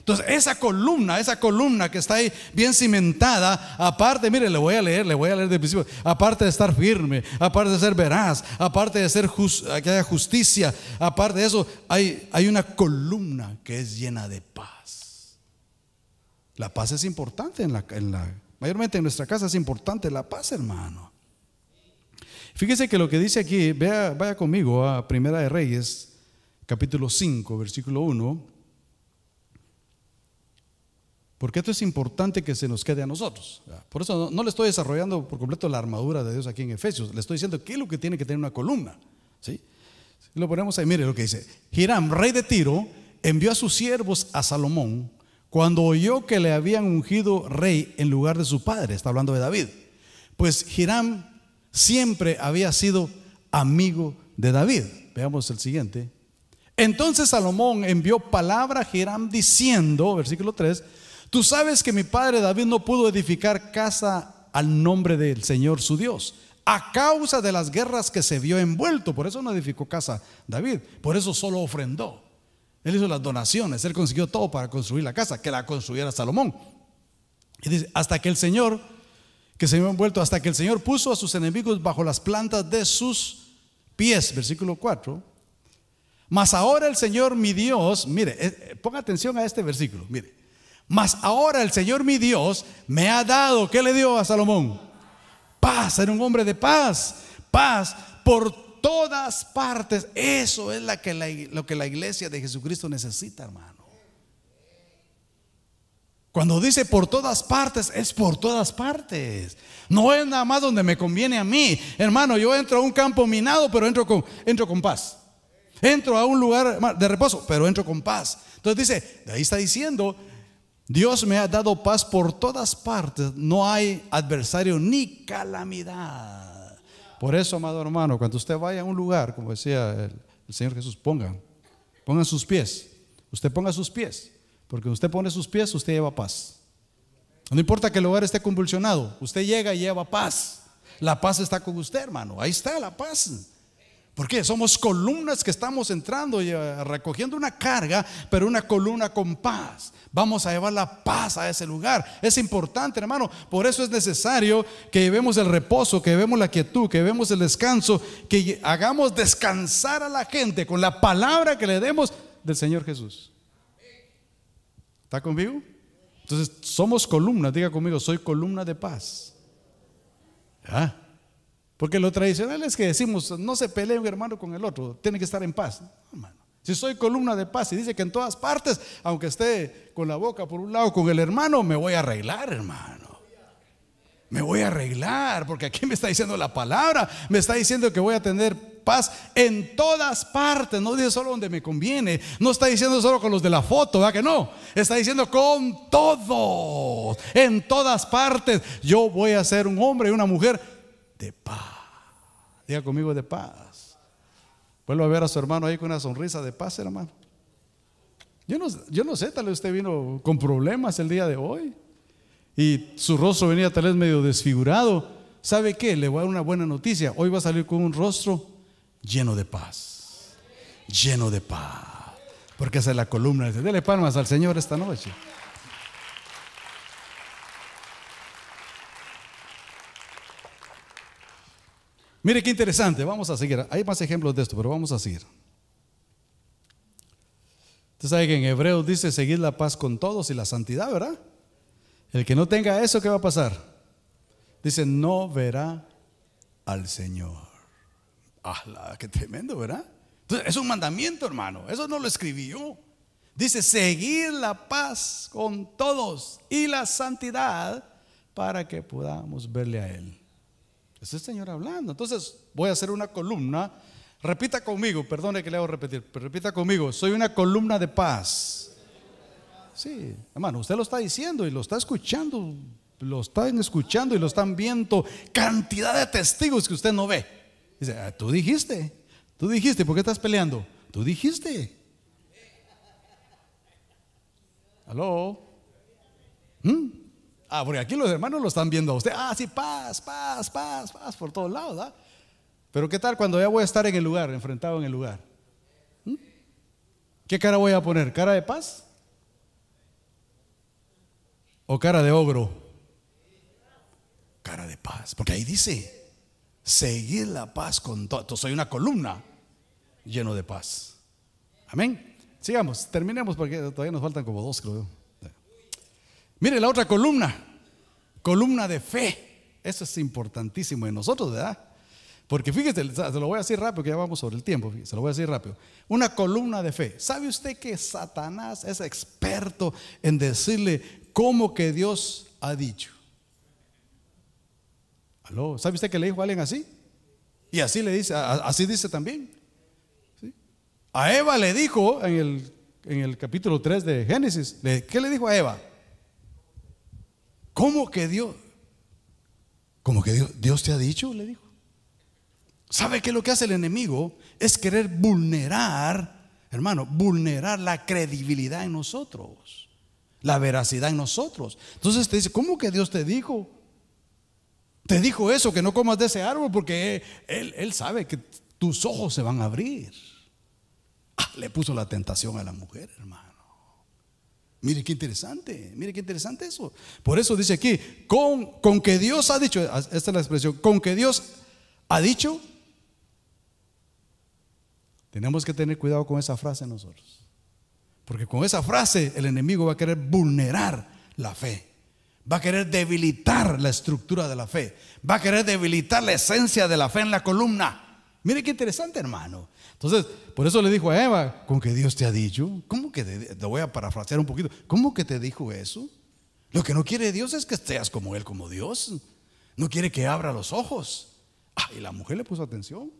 Entonces, esa columna, esa columna que está ahí bien cimentada, aparte, mire, le voy a leer, le voy a leer de principio, aparte de estar firme, aparte de ser veraz, aparte de ser que haya justicia, aparte de eso, hay, hay una columna que es llena de paz. La paz es importante en la, mayormente en nuestra casa es importante la paz, hermano. Fíjese que lo que dice aquí, vea, vaya conmigo a Primera de Reyes, capítulo 5, versículo 1. Porque esto es importante que se nos quede a nosotros. Por eso no, le estoy desarrollando por completo la armadura de Dios aquí en Efesios. Le estoy diciendo qué es lo que tiene que tener una columna. ¿sí? Lo ponemos ahí. Mire lo que dice. Hiram, rey de Tiro, envió a sus siervos a Salomón cuando oyó que le habían ungido rey en lugar de su padre, está hablando de David. Pues Hiram siempre había sido amigo de David. Veamos el siguiente. Entonces Salomón envió palabra a Hiram diciendo, versículo 3, tú sabes que mi padre David no pudo edificar casa al nombre del Señor su Dios, a causa de las guerras que se vio envuelto. Por eso no edificó casa David, por eso solo ofrendó. Él hizo las donaciones, él consiguió todo para construir la casa, que la construyera Salomón. Y dice, hasta que el Señor, que se había envuelto, hasta que el Señor puso a sus enemigos bajo las plantas de sus pies, versículo 4. Mas ahora el Señor mi Dios, mire, eh, eh, ponga atención a este versículo, mire. Mas ahora el Señor mi Dios me ha dado, ¿qué le dio a Salomón? Paz, era un hombre de paz, paz por todas partes. Eso es lo que la iglesia de Jesucristo necesita, hermano. Cuando dice por todas partes, es por todas partes. No es nada más donde me conviene a mí. Hermano, yo entro a un campo minado, pero entro con, con paz. Entro a un lugar de reposo, pero entro con paz. Entonces dice, ahí está diciendo, Dios me ha dado paz por todas partes. No hay adversario ni calamidad. Por eso, amado hermano, cuando usted vaya a un lugar, como decía el, Señor Jesús, ponga, pongan sus pies. Usted ponga sus pies, porque usted pone sus pies, usted lleva paz. No importa que el lugar esté convulsionado, usted llega y lleva paz. La paz está con usted, hermano. Ahí está la paz. ¿Por qué? Somos columnas que estamos entrando y eh, recogiendo una carga, pero una columna con paz. Vamos a llevar la paz a ese lugar. Es importante, hermano. Por eso es necesario que llevemos el reposo, que llevemos la quietud, que llevemos el descanso, que hagamos descansar a la gente con la palabra que le demos del Señor Jesús. ¿Está conmigo? Entonces, somos columnas. Diga conmigo, soy columna de paz. ¿Ah? Porque lo tradicional es que decimos, no se pelee un hermano con el otro, tiene que estar en paz. hermano. Si soy columna de paz y dice que en todas partes, aunque esté con la boca por un lado con el hermano, me voy a arreglar, hermano. Me voy a arreglar, porque aquí me está diciendo la palabra, me está diciendo que voy a tener paz en todas partes, no dice solo donde me conviene, no está diciendo solo con los de la foto, ¿verdad que no? Está diciendo con todos, en todas partes, yo voy a ser un hombre y una mujer de paz. Diga conmigo de paz. Vuelvo a ver a su hermano ahí con una sonrisa de paz, hermano. Yo no, yo no sé, tal vez usted vino con problemas el día de hoy y su rostro venía tal vez medio desfigurado. ¿Sabe qué? Le voy a dar una buena noticia. Hoy va a salir con un rostro lleno de paz. Lleno de paz. Porque esa es la columna. Dele palmas al Señor esta noche. Mire qué interesante, vamos a seguir. Hay más ejemplos de esto, pero vamos a seguir. Usted sabe que en hebreo dice seguir la paz con todos y la santidad, ¿verdad? El que no tenga eso, ¿qué va a pasar? Dice, no verá al Señor. ¡Ah, qué tremendo, ¿verdad? Entonces, es un mandamiento, hermano. Eso no lo escribió Dice, seguir la paz con todos y la santidad para que podamos verle a Él. Es el Señor hablando. Entonces voy a hacer una columna. Repita conmigo, perdone que le hago repetir, pero repita conmigo, soy una columna de paz. Sí, hermano, usted lo está diciendo y lo está escuchando, lo están escuchando y lo están viendo cantidad de testigos que usted no ve. Dice, ah, tú dijiste, tú dijiste, ¿por qué estás peleando? Tú dijiste. ¿Aló? ¿Mm? Ah, porque aquí los hermanos lo están viendo a usted. Ah, sí, paz, paz, paz, paz, por todos lados. ¿ah? Pero ¿qué tal cuando ya voy a estar en el lugar, enfrentado en el lugar? ¿Mm? ¿Qué cara voy a poner? ¿Cara de paz? ¿O cara de ogro? Cara de paz, porque ahí dice, seguir la paz con todo. Soy una columna lleno de paz. Amén. Sigamos, terminemos porque todavía nos faltan como dos, creo. Mire la otra columna, columna de fe. Eso es importantísimo en nosotros, ¿verdad? Porque fíjese, se lo voy a decir rápido, que ya vamos sobre el tiempo, se lo voy a decir rápido. Una columna de fe. ¿Sabe usted que Satanás es experto en decirle cómo que Dios ha dicho? ¿Aló? ¿Sabe usted que le dijo a alguien así? Y así le dice, así dice también. A Eva le dijo en el, en el capítulo 3 de Génesis, ¿qué le dijo a Eva? ¿Cómo que Dios? ¿Cómo que Dios, te ha dicho? Le dijo. ¿Sabe que lo que hace el enemigo? Es querer vulnerar, hermano, vulnerar la credibilidad en nosotros, la veracidad en nosotros. Entonces te dice, ¿cómo que Dios te dijo? Te dijo eso, que no comas de ese árbol, porque él, sabe que tus ojos se van a abrir. Ah, le puso la tentación a la mujer, hermano. Mire qué interesante, mire qué interesante eso. Por eso dice aquí, con, con que Dios ha dicho, ah, esta es la expresión, con que Dios ha dicho, tenemos que tener cuidado con esa frase nosotros. Porque con esa frase el enemigo va a querer vulnerar la fe. Va a querer debilitar la estructura de la fe. Va a querer debilitar la esencia de la fe en la columna. Mire qué interesante, hermano. Entonces, por eso le dijo a Eva, con que Dios te ha dicho, ¿cómo que te, voy a parafrasear un poquito? ¿Cómo que te dijo eso? Lo que no quiere Dios es que seas como Él, como Dios. No quiere que abra los ojos. Ah, y la mujer le puso atención.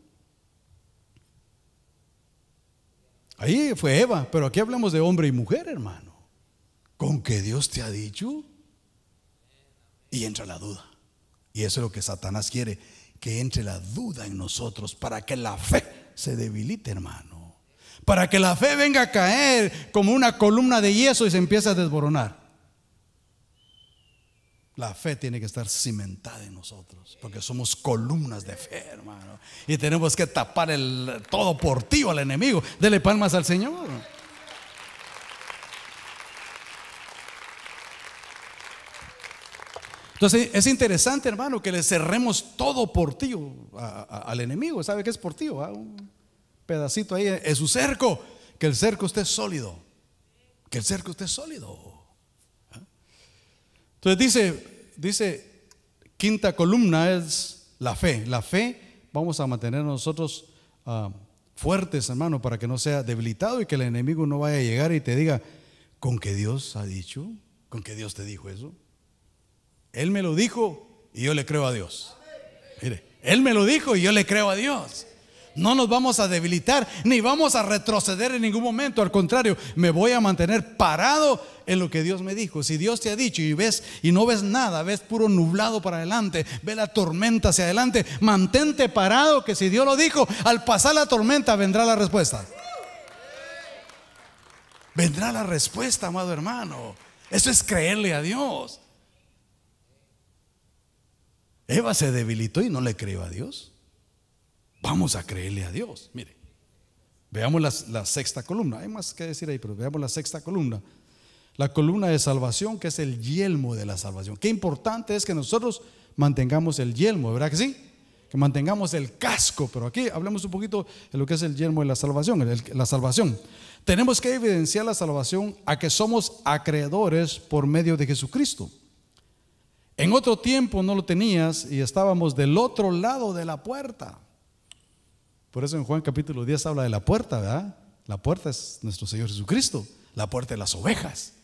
Ahí fue Eva, pero aquí hablamos de hombre y mujer, hermano. Con que Dios te ha dicho. Y entra la duda. Y eso es lo que Satanás quiere, que entre la duda en nosotros para que la fe se debilite, hermano. Para que la fe venga a caer como una columna de yeso y se empiece a desboronar. La fe tiene que estar cimentada en nosotros, porque somos columnas de fe, hermano. Y tenemos que tapar el, todo por ti al enemigo. Dele palmas al Señor. Entonces es interesante, hermano, que le cerremos todo por ti al enemigo. ¿Sabe qué es por ti Un pedacito ahí, es su cerco. Que el cerco esté sólido. Que el cerco esté sólido. ¿Ah? Entonces dice, dice, quinta columna es la fe. La fe vamos a mantener nosotros ah, fuertes, hermano, para que no sea debilitado y que el enemigo no vaya a llegar y te diga, ¿con qué Dios ha dicho? ¿Con qué Dios te dijo eso? Él me lo dijo y yo le creo a Dios. Mire, Él me lo dijo y yo le creo a Dios. No nos vamos a debilitar ni vamos a retroceder en ningún momento. Al contrario, me voy a mantener parado en lo que Dios me dijo. Si Dios te ha dicho y ves y no ves nada, ves puro nublado para adelante, ve la tormenta hacia adelante, mantente parado que si Dios lo dijo, al pasar la tormenta vendrá la respuesta. Vendrá la respuesta, amado hermano. Eso es creerle a Dios. Eva se debilitó y no le creyó a Dios. Vamos a creerle a Dios. Mire, veamos la, sexta columna. Hay más que decir ahí, pero veamos la sexta columna. La columna de salvación, que es el yelmo de la salvación. Qué importante es que nosotros mantengamos el yelmo, ¿verdad que sí? Que mantengamos el casco, pero aquí hablemos un poquito de lo que es el yelmo de la salvación, la salvación. Tenemos que evidenciar la salvación a que somos acreedores por medio de Jesucristo. En otro tiempo no lo tenías y estábamos del otro lado de la puerta. Por eso en Juan capítulo 10 habla de la puerta, ¿verdad? La puerta es nuestro Señor Jesucristo, la puerta de las ovejas.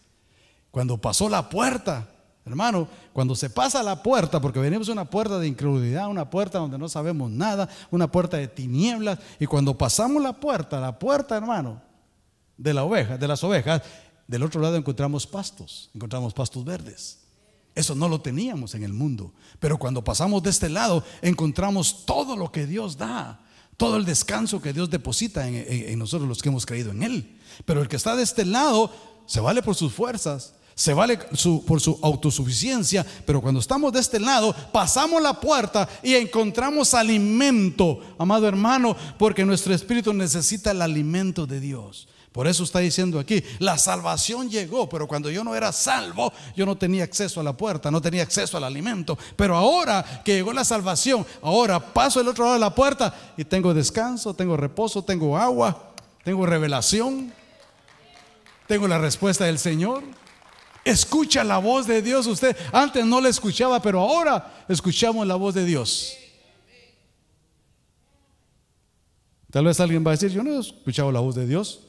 Cuando pasó la puerta, hermano, cuando se pasa la puerta, porque venimos a una puerta de incredulidad, una puerta donde no sabemos nada, una puerta de tinieblas, y cuando pasamos la puerta, la puerta, hermano, de la oveja, de las ovejas, del otro lado encontramos pastos, encontramos pastos verdes. Eso no lo teníamos en el mundo. Pero cuando pasamos de este lado, encontramos todo lo que Dios da, todo el descanso que Dios deposita en, nosotros los que hemos creído en Él. Pero el que está de este lado se vale por sus fuerzas, se vale por su autosuficiencia, pero cuando estamos de este lado, pasamos la puerta y encontramos alimento, amado hermano, porque nuestro espíritu necesita el alimento de Dios. Por eso está diciendo aquí, la salvación llegó, pero cuando yo no era salvo, yo no tenía acceso a la puerta, no tenía acceso al alimento. Pero ahora que llegó la salvación, ahora paso al otro lado de la puerta y tengo descanso, tengo reposo, tengo agua, tengo revelación, tengo la respuesta del Señor. Escucha la voz de Dios. Usted antes no la escuchaba, pero ahora escuchamos la voz de Dios. Tal vez alguien va a decir, yo no he escuchado la voz de Dios.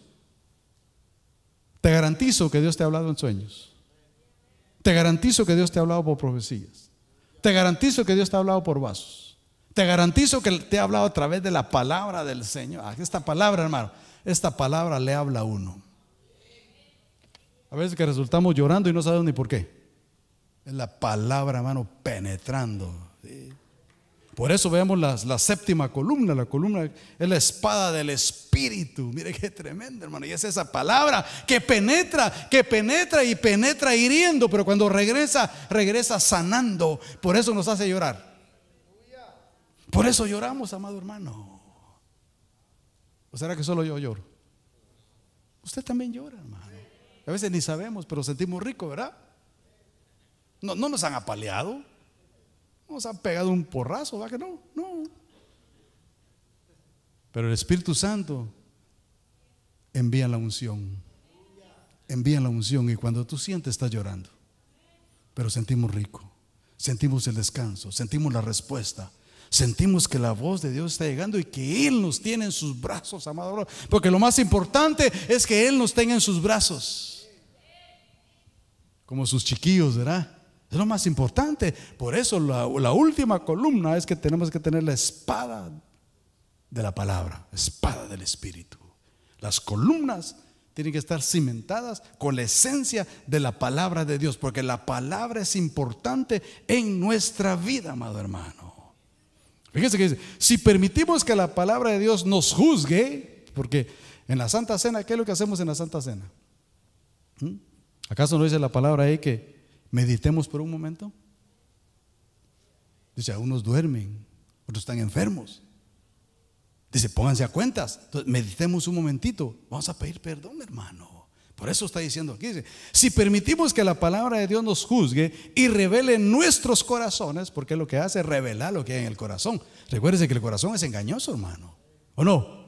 Te garantizo que Dios te ha hablado en sueños. Te garantizo que Dios te ha hablado por profecías. Te garantizo que Dios te ha hablado por vasos. Te garantizo que te ha hablado a través de la palabra del Señor. Ah, esta palabra, hermano, esta palabra le habla a uno. A veces que resultamos llorando y no sabemos ni por qué. Es la palabra, hermano, penetrando por eso veamos la, séptima columna, la columna es la espada del espíritu. Mire qué tremendo, hermano. Y es esa palabra que penetra, que penetra y penetra hiriendo, pero cuando regresa, regresa sanando. Por eso nos hace llorar. Por eso lloramos, amado hermano. ¿O será que solo yo lloro? Usted también llora, hermano. A veces ni sabemos, pero sentimos rico, ¿verdad? no nos han apaleado. Nos ha pegado un porrazo, ¿va que no? No. Pero el Espíritu Santo envía la unción. Envía la unción y cuando tú sientes estás llorando. Pero sentimos rico. Sentimos el descanso, sentimos la respuesta. Sentimos que la voz de Dios está llegando y que Él nos tiene en sus brazos, amado. Porque lo más importante es que Él nos tenga en sus brazos. Como sus chiquillos, ¿verdad? Es lo más importante. Por eso la, última columna es que tenemos que tener la espada de la palabra, espada del Espíritu. Las columnas tienen que estar cimentadas con la esencia de la palabra de Dios, porque la palabra es importante en nuestra vida, amado hermano. Fíjense que dice, si permitimos que la palabra de Dios nos juzgue, porque en la Santa Cena, ¿qué es lo que hacemos en la Santa Cena? ¿Mm? ¿Acaso no dice la palabra ahí que Meditemos por un momento. Dice, algunos duermen, otros están enfermos. Dice, pónganse a cuentas. Entonces, meditemos un momentito. Vamos a pedir perdón, hermano. Por eso está diciendo aquí, si permitimos que la palabra de Dios nos juzgue y revele nuestros corazones, porque lo que hace es revelar lo que hay en el corazón. Recuérdese que el corazón es engañoso, hermano. ¿O no?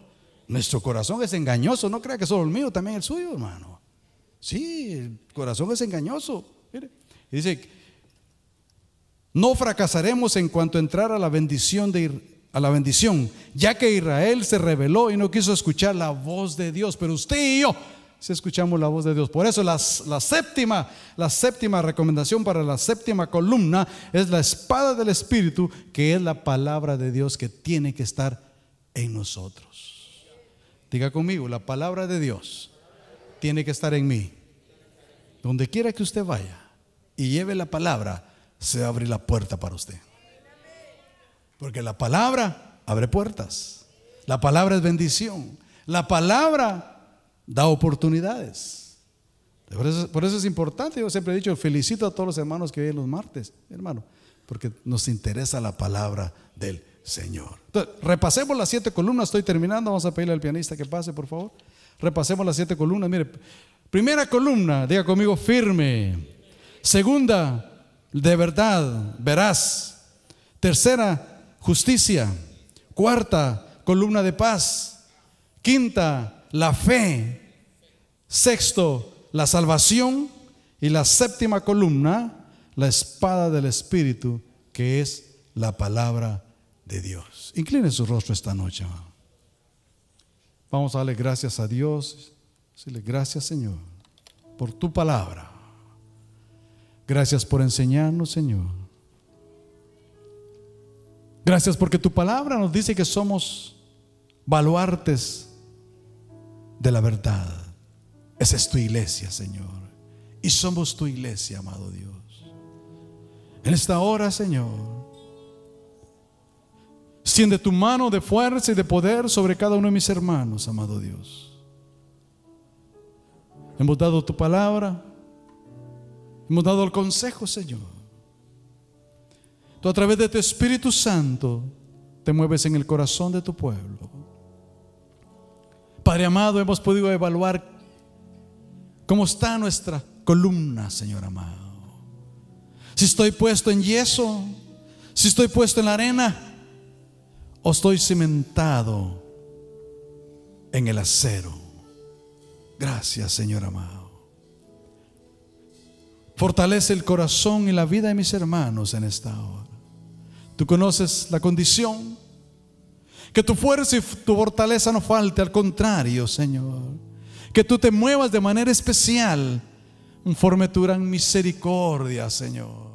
Nuestro corazón es engañoso. No crea que solo el mío, también el suyo, hermano. Sí, el corazón es engañoso. Mire. Dice, no fracasaremos en cuanto a entrar a la bendición de a la bendición, ya que Israel se rebeló y no quiso escuchar la voz de Dios, pero usted y yo si escuchamos la voz de Dios. Por eso la séptima, la séptima recomendación para la séptima columna es la espada del Espíritu, que es la palabra de Dios que tiene que estar en nosotros. Diga conmigo, la palabra de Dios tiene que estar en mí. Donde quiera que usted vaya, y lleve la palabra, se abre la puerta para usted. Porque la palabra abre puertas. La palabra es bendición. La palabra da oportunidades. Por eso, es importante. Yo siempre he dicho, felicito a todos los hermanos que vienen los martes, hermano, porque nos interesa la palabra del Señor. Entonces, repasemos las siete columnas. Estoy terminando. Vamos a pedirle al pianista que pase, por favor. Repasemos las siete columnas. Mire, primera columna, diga conmigo, firme. Segunda, de verdad, verás. Tercera, justicia. Cuarta, columna de paz. Quinta, la fe. Sexto, la salvación. Y la séptima columna, la espada del Espíritu, que es la palabra de Dios. Incline su rostro esta noche. Vamos a darle gracias a Dios. le gracias, Señor, por tu palabra. Gracias por enseñarnos, Señor. Gracias porque tu palabra nos dice que somos baluartes de la verdad. Esa es tu iglesia, Señor. Y somos tu iglesia, amado Dios. En esta hora, Señor, Siende tu mano de fuerza y de poder sobre cada uno de mis hermanos, amado Dios. Hemos dado tu palabra. Hemos dado el consejo, Señor. Tú a través de tu Espíritu Santo te mueves en el corazón de tu pueblo. Padre amado, hemos podido evaluar cómo está nuestra columna, Señor amado. Si estoy puesto en yeso, si estoy puesto en la arena, o estoy cimentado en el acero. Gracias, Señor amado. Fortalece el corazón y la vida de mis hermanos en esta hora. Tú conoces la condición. Que tu fuerza y tu fortaleza no falte, al contrario, Señor. Que tú te muevas de manera especial conforme tu gran misericordia, Señor.